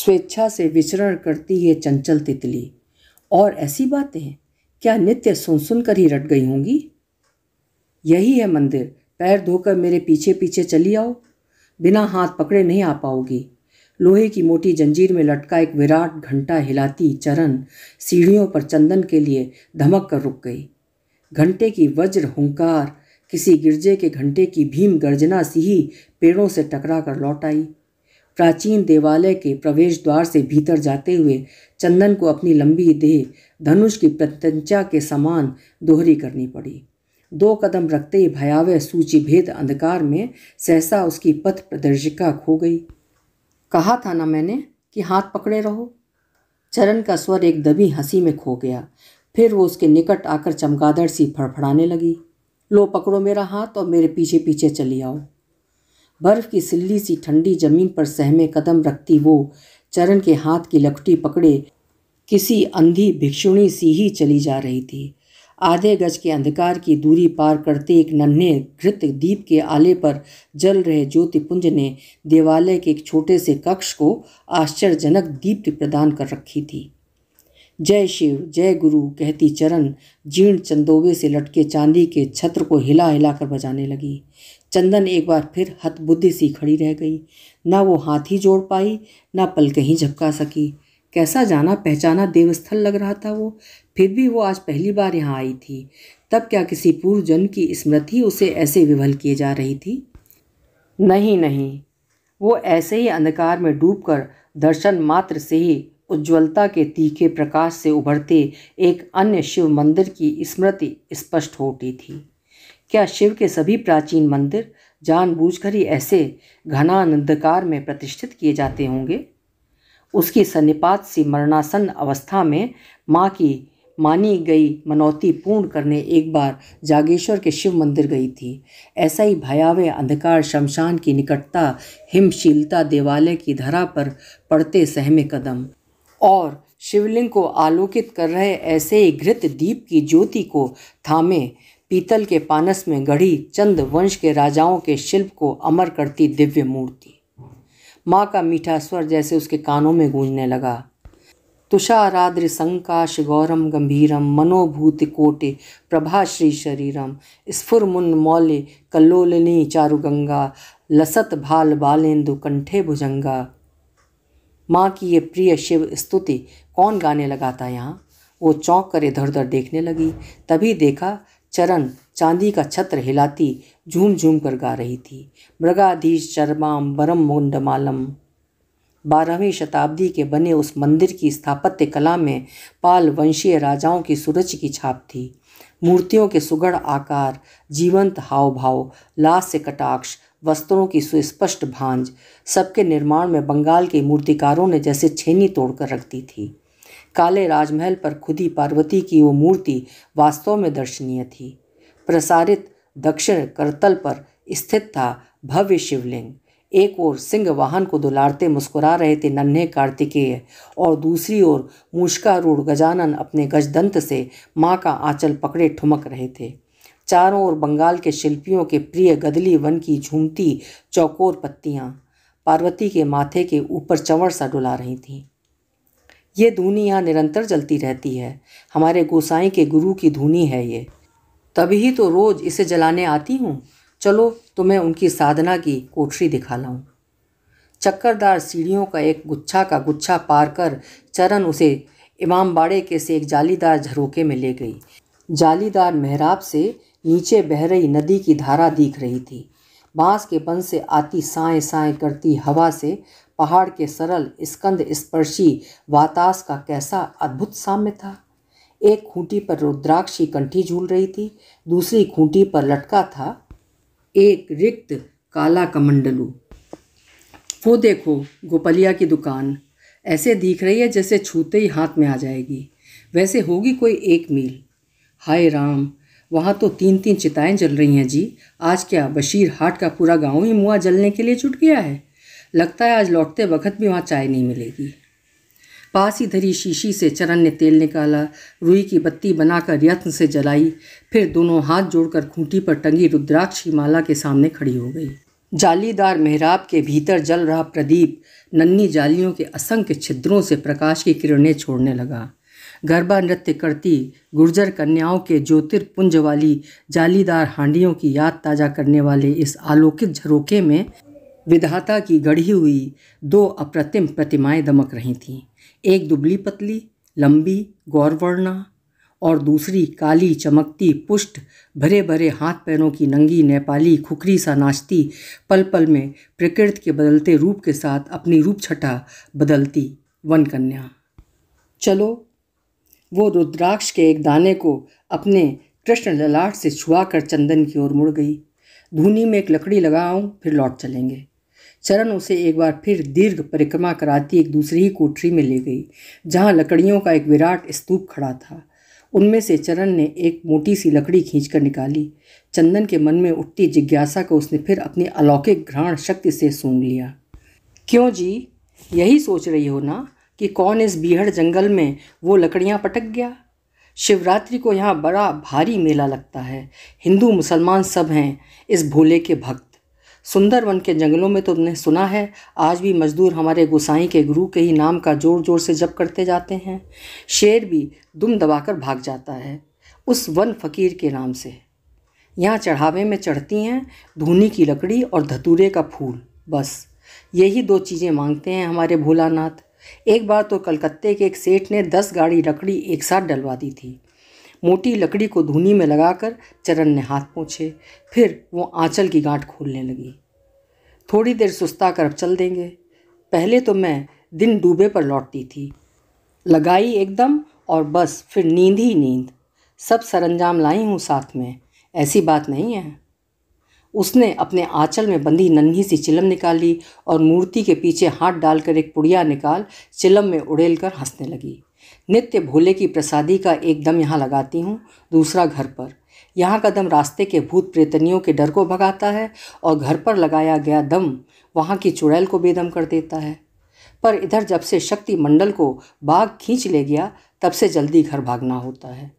स्वेच्छा से विचरण करती है चंचल तितली और ऐसी बातें क्या नित्य सुन सुन कर ही रट गई होंगी यही है मंदिर पैर धोकर मेरे पीछे पीछे चली आओ बिना हाथ पकड़े नहीं आ पाओगी लोहे की मोटी जंजीर में लटका एक विराट घंटा हिलाती चरण सीढ़ियों पर चंदन के लिए धमक कर रुक गई घंटे की वज्र हुंकार किसी गिरजे के घंटे की भीम गर्जना सी ही पेड़ों से टकरा कर लौट आई प्राचीन देवालय के प्रवेश द्वार से भीतर जाते हुए चंदन को अपनी लंबी देह धनुष की प्रत्यंचा के समान दोहरी करनी पड़ी दो कदम रखते ही भयावह सूची भेद अंधकार में सहसा उसकी पथ प्रदर्शिका खो गई कहा था ना मैंने कि हाथ पकड़े रहो चरण का स्वर एक दबी हंसी में खो गया फिर वो उसके निकट आकर चमगादड़ सी फड़फड़ाने लगी लो पकड़ो मेरा हाथ और मेरे पीछे पीछे चली आओ बर्फ की सिल्ली सी ठंडी जमीन पर सहमे कदम रखती वो चरण के हाथ की लकटी पकड़े किसी अंधी भिक्षुणी सी ही चली जा रही थी आधे गज के अंधकार की दूरी पार करते एक नन्हे घृत दीप के आले पर जल रहे ज्योतिपुंज ने देवालय के एक छोटे से कक्ष को आश्चर्यजनक दीप्ति प्रदान कर रखी थी जय शिव जय गुरु कहती चरण जीर्ण चंदोबे से लटके चांदी के छत्र को हिला हिला कर बजाने लगी चंदन एक बार फिर हतबुद्धि सी खड़ी रह गई ना वो हाथ ही जोड़ पाई ना पल कहीं झपका सकी कैसा जाना पहचाना देवस्थल लग रहा था वो फिर भी वो आज पहली बार यहाँ आई थी तब क्या किसी पूर्व जन्म की स्मृति उसे ऐसे विवल किए जा रही थी नहीं नहीं वो ऐसे ही अंधकार में डूबकर दर्शन मात्र से ही उज्ज्वलता के तीखे प्रकाश से उभरते एक अन्य शिव मंदिर की स्मृति स्पष्ट होती थी क्या शिव के सभी प्राचीन मंदिर जानबूझकर ही ऐसे घना अंधकार में प्रतिष्ठित किए जाते होंगे उसकी सन्निपात सी मरणासन अवस्था में माँ की मानी गई मनौती पूर्ण करने एक बार जागेश्वर के शिव मंदिर गई थी ऐसा ही भयावह अंधकार शमशान की निकटता हिमशीलता देवालय की धरा पर पड़ते सहमे कदम और शिवलिंग को आलोकित कर रहे ऐसे ही घृत दीप की ज्योति को थामे पीतल के पानस में गढ़ी चंद वंश के राजाओं के शिल्प को अमर करती दिव्य मूर्ति माँ का मीठा स्वर जैसे उसके कानों में गूंजने लगा तुषाराद्र संकाश गौरम गंभीरम मनोभूत प्रभा प्रभाश्री शरीरम स्फुर मुन मौल्य कल्लोलिनी चारुगंगा लसत भाल बालेंदु कंठे भुजंगा माँ की ये प्रिय शिव स्तुति कौन गाने लगा था यहाँ वो चौंक कर इधर उधर देखने लगी तभी देखा चरण चांदी का छत्र हिलाती झूम झूम कर गा रही थी मृगाधीश चरमाम बरम मुंडमालम बारहवीं शताब्दी के बने उस मंदिर की स्थापत्य कला में पाल वंशीय राजाओं की सूरज की छाप थी मूर्तियों के सुगढ़ आकार जीवंत हाव भाव लास से कटाक्ष वस्त्रों की सुस्पष्ट भांज सबके निर्माण में बंगाल के मूर्तिकारों ने जैसे छेनी तोड़कर रख दी थी काले राजमहल पर खुदी पार्वती की वो मूर्ति वास्तव में दर्शनीय थी प्रसारित दक्षिण करतल पर स्थित था भव्य शिवलिंग एक ओर सिंह वाहन को दुलारते मुस्कुरा रहे थे नन्हे कार्तिकेय और दूसरी ओर मुश्कारूढ़ गजानन अपने गजदंत से माँ का आंचल पकड़े ठुमक रहे थे चारों ओर बंगाल के शिल्पियों के प्रिय गदली वन की झूमती चौकोर पत्तियाँ पार्वती के माथे के ऊपर चवड़ सा डुला रही थीं ये धुनी यहाँ निरंतर जलती रहती है हमारे गोसाई के गुरु की धुनी है ये तभी तो रोज़ इसे जलाने आती हूँ चलो तुम्हें तो उनकी साधना की कोठरी दिखा लाऊँ चक्करदार सीढ़ियों का एक गुच्छा का गुच्छा पार कर चरण उसे इमाम बाड़े के से एक जालीदार झरोके में ले गई जालीदार मेहराब से नीचे बह रही नदी की धारा दिख रही थी बांस के बन से आती साए साए करती हवा से पहाड़ के सरल स्कंद स्पर्शी वातास का कैसा अद्भुत साम्य था एक खूंटी पर रुद्राक्षी कंठी झूल रही थी दूसरी खूंटी पर लटका था एक रिक्त काला कमंडलू वो देखो गोपलिया की दुकान ऐसे दिख रही है जैसे छूते ही हाथ में आ जाएगी वैसे होगी कोई एक मील हाय राम वहाँ तो तीन तीन चिताएं जल रही हैं जी आज क्या बशीर हाट का पूरा गांव ही मुआ जलने के लिए जुट गया है लगता है आज लौटते वक्त भी वहाँ चाय नहीं मिलेगी पास ही धरी शीशी से चरण ने तेल निकाला रुई की बत्ती बनाकर यत्न से जलाई फिर दोनों हाथ जोड़कर खूंटी पर टंगी रुद्राक्ष की माला के सामने खड़ी हो गई जालीदार मेहराब के भीतर जल रहा प्रदीप नन्ही जालियों के असंख्य छिद्रों से प्रकाश की किरणें छोड़ने लगा गरबा नृत्य करती गुर्जर कन्याओं के ज्योतिर्पुंज वाली जालीदार हांडियों की याद ताज़ा करने वाले इस आलोकित झरोके में विधाता की गढ़ी हुई दो अप्रतिम प्रतिमाएं दमक रही थीं एक दुबली पतली लंबी गौरवर्णा और दूसरी काली चमकती पुष्ट भरे भरे हाथ पैरों की नंगी नेपाली खुखरी सा नाचती पल पल में प्रकृति के बदलते रूप के साथ अपनी रूप छटा बदलती वन कन्या चलो वो रुद्राक्ष के एक दाने को अपने कृष्ण ललाट से छुआ कर चंदन की ओर मुड़ गई धूनी में एक लकड़ी लगाऊँ फिर लौट चलेंगे चरण उसे एक बार फिर दीर्घ परिक्रमा कराती एक दूसरी ही कोठरी में ले गई जहाँ लकड़ियों का एक विराट स्तूप खड़ा था उनमें से चरण ने एक मोटी सी लकड़ी खींचकर निकाली चंदन के मन में उठती जिज्ञासा को उसने फिर अपनी अलौकिक घ्राण शक्ति से सूंघ लिया क्यों जी यही सोच रही हो ना कि कौन इस बीहड़ जंगल में वो लकड़ियाँ पटक गया शिवरात्रि को यहाँ बड़ा भारी मेला लगता है हिंदू मुसलमान सब हैं इस भोले के भक्त सुंदरवन के जंगलों में तुमने सुना है आज भी मजदूर हमारे गोसाई के गुरु के ही नाम का जोर जोर से जप करते जाते हैं शेर भी दुम दबाकर भाग जाता है उस वन फकीर के नाम से यहाँ चढ़ावे में चढ़ती हैं धूनी की लकड़ी और धतूरे का फूल बस यही दो चीज़ें मांगते हैं हमारे भोलानाथ एक बार तो कलकत्ते के एक सेठ ने दस गाड़ी लकड़ी एक साथ डलवा दी थी मोटी लकड़ी को धुनी में लगाकर चरण ने हाथ पोंछे फिर वो आंचल की गांठ खोलने लगी थोड़ी देर सुस्ता कर अब चल देंगे पहले तो मैं दिन डूबे पर लौटती थी लगाई एकदम और बस फिर नींद ही नींद सब सरंजाम लाई हूँ साथ में ऐसी बात नहीं है उसने अपने आंचल में बंधी नन्ही सी चिलम निकाल ली और मूर्ति के पीछे हाथ डालकर एक पुड़िया निकाल चिलम में उड़ेल कर हंसने लगी नित्य भोले की प्रसादी का एक दम यहाँ लगाती हूँ दूसरा घर पर यहाँ का दम रास्ते के भूत प्रेतनियों के डर को भगाता है और घर पर लगाया गया दम वहाँ की चुड़ैल को बेदम कर देता है पर इधर जब से शक्ति मंडल को बाघ खींच ले गया तब से जल्दी घर भागना होता है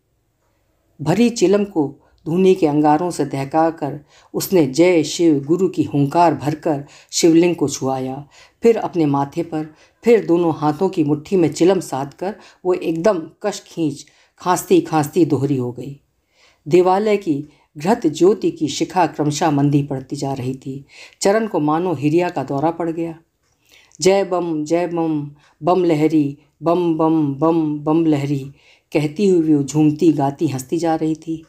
भरी चिलम को धूनी के अंगारों से दहकाकर उसने जय शिव गुरु की हुंकार भरकर शिवलिंग को छुआया फिर अपने माथे पर फिर दोनों हाथों की मुट्ठी में चिलम साध कर वो एकदम कश खींच खांसती खांसती दोहरी हो गई देवालय की घृत ज्योति की शिखा क्रमशः मंदी पड़ती जा रही थी चरण को मानो हिरिया का दौरा पड़ गया जय बम जय बम बम लहरी बम बम बम बम लहरी कहती हुई वो झूमती गाती हंसती जा रही थी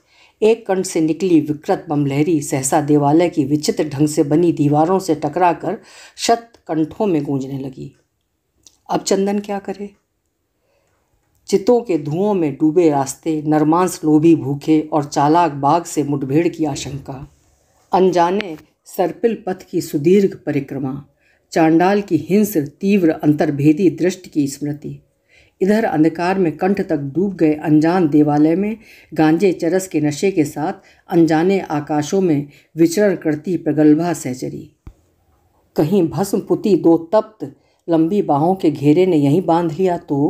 एक कंठ से निकली विकृत बमलहरी सहसा देवालय की विचित्र ढंग से बनी दीवारों से टकराकर शत कंठों में गूंजने लगी अब चंदन क्या करे चितों के धुओं में डूबे रास्ते नरमांस लोभी भूखे और चालाक बाघ से मुठभेड़ की आशंका अनजाने सर्पिल पथ की सुदीर्घ परिक्रमा चांडाल की हिंस तीव्र अंतर्भेदी दृष्टि की स्मृति इधर अंधकार में कंठ तक डूब गए अनजान देवालय में गांजे चरस के नशे के साथ अनजाने आकाशों में विचरण करती प्रगल्भा सहचरी कहीं भस्म पुती दो तप्त लंबी बाहों के घेरे ने यहीं बांध लिया तो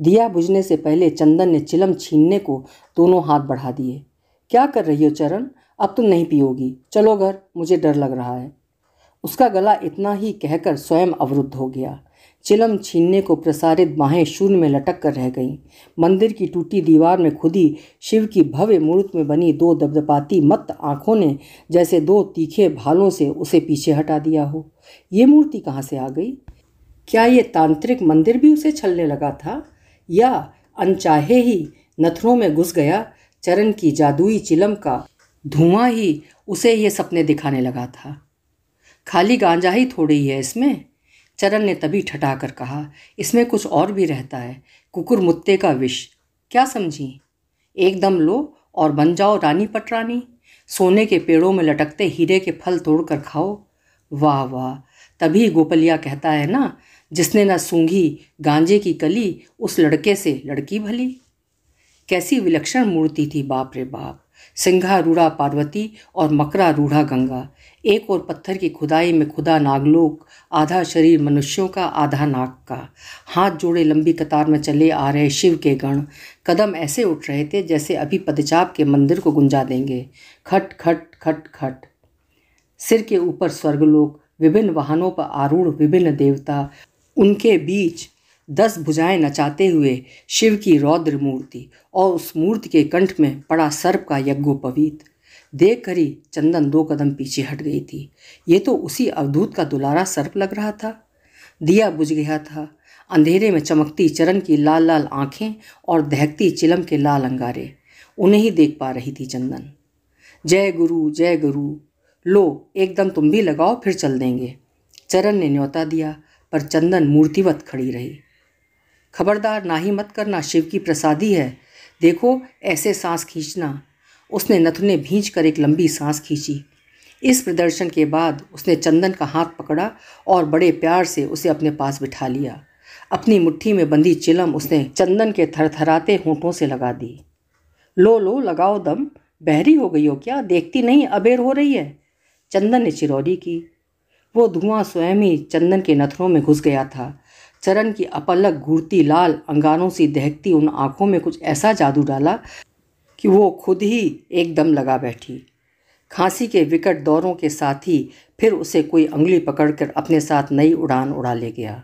दिया बुझने से पहले चंदन ने चिलम छीनने को दोनों हाथ बढ़ा दिए क्या कर रही हो चरण अब तुम तो नहीं पियोगी चलो घर मुझे डर लग रहा है उसका गला इतना ही कहकर स्वयं अवरुद्ध हो गया चिलम छीनने को प्रसारित बाहें शून्य में लटक कर रह गईं मंदिर की टूटी दीवार में खुदी शिव की भव्य मूर्त में बनी दो दबदपाती मत आँखों ने जैसे दो तीखे भालों से उसे पीछे हटा दिया हो ये मूर्ति कहाँ से आ गई क्या ये तांत्रिक मंदिर भी उसे छलने लगा था या अनचाहे ही नथरों में घुस गया चरण की जादुई चिलम का धुआं ही उसे ये सपने दिखाने लगा था खाली गांजा ही थोड़ी है इसमें चरण ने तभी ठटा कर कहा इसमें कुछ और भी रहता है कुकुर मुत्ते का विष क्या समझी एकदम लो और बन जाओ रानी पटरानी सोने के पेड़ों में लटकते हीरे के फल तोड़कर खाओ वाह वाह तभी गोपलिया कहता है ना जिसने ना सूंघी गांजे की कली उस लड़के से लड़की भली कैसी विलक्षण मूर्ति थी बाप रे बाप सिंघा रूढ़ा पार्वती और मकरा रूढ़ा गंगा एक और पत्थर की खुदाई में खुदा नागलोक आधा शरीर मनुष्यों का आधा नाक का हाथ जोड़े लंबी कतार में चले आ रहे शिव के गण कदम ऐसे उठ रहे थे जैसे अभी पदचाप के मंदिर को गुंजा देंगे खट खट खट खट सिर के ऊपर स्वर्गलोक विभिन्न वाहनों पर आरूढ़ विभिन्न देवता उनके बीच दस भुजाएं नचाते हुए शिव की रौद्र मूर्ति और उस मूर्ति के कंठ में पड़ा सर्प का यज्ञोपवीत देख कर ही चंदन दो कदम पीछे हट गई थी ये तो उसी अवधूत का दुलारा सर्प लग रहा था दिया बुझ गया था अंधेरे में चमकती चरण की लाल लाल आंखें और दहकती चिलम के लाल अंगारे उन्हें ही देख पा रही थी चंदन जय गुरु जय गुरु लो एकदम तुम भी लगाओ फिर चल देंगे चरण ने न्योता दिया पर चंदन मूर्तिवत खड़ी रही खबरदार ना ही मत करना शिव की प्रसादी है देखो ऐसे सांस खींचना उसने नथुने भींच कर एक लंबी सांस खींची इस प्रदर्शन के बाद उसने चंदन का हाथ पकड़ा और बड़े प्यार से उसे अपने पास बिठा लिया अपनी मुट्ठी में बंधी चिलम उसने चंदन के थरथराते होंठों से लगा दी लो लो लगाओ दम बहरी हो गई हो क्या देखती नहीं अबेर हो रही है चंदन ने चिरौरी की वो धुआं स्वयं ही चंदन के नथनों में घुस गया था चरण की अपलक घूरती लाल अंगारों सी दहकती उन आँखों में कुछ ऐसा जादू डाला कि वो खुद ही एकदम लगा बैठी खांसी के विकट दौरों के साथ ही फिर उसे कोई उंगली पकड़कर अपने साथ नई उड़ान उड़ा ले गया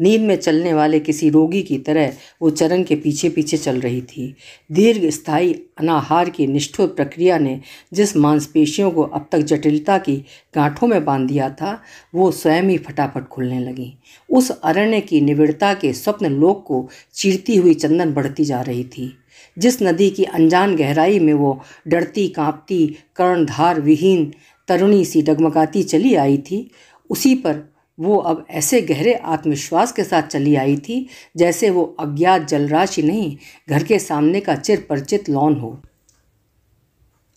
नींद में चलने वाले किसी रोगी की तरह वो चरण के पीछे पीछे चल रही थी दीर्घ स्थायी अनाहार की निष्ठुर प्रक्रिया ने जिस मांसपेशियों को अब तक जटिलता की गांठों में बांध दिया था वो स्वयं ही फटाफट खुलने लगी उस अरण्य की निविड़ता के स्वप्न लोक को चीरती हुई चंदन बढ़ती जा रही थी जिस नदी की अनजान गहराई में वो डरती कांपती कर्णधार विहीन तरुणी सी डगमगाती चली आई थी उसी पर वो अब ऐसे गहरे आत्मविश्वास के साथ चली आई थी जैसे वो अज्ञात जलराशि नहीं घर के सामने का चिर परिचित लॉन हो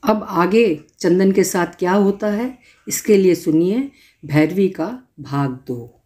अब आगे चंदन के साथ क्या होता है इसके लिए सुनिए भैरवी का भाग दो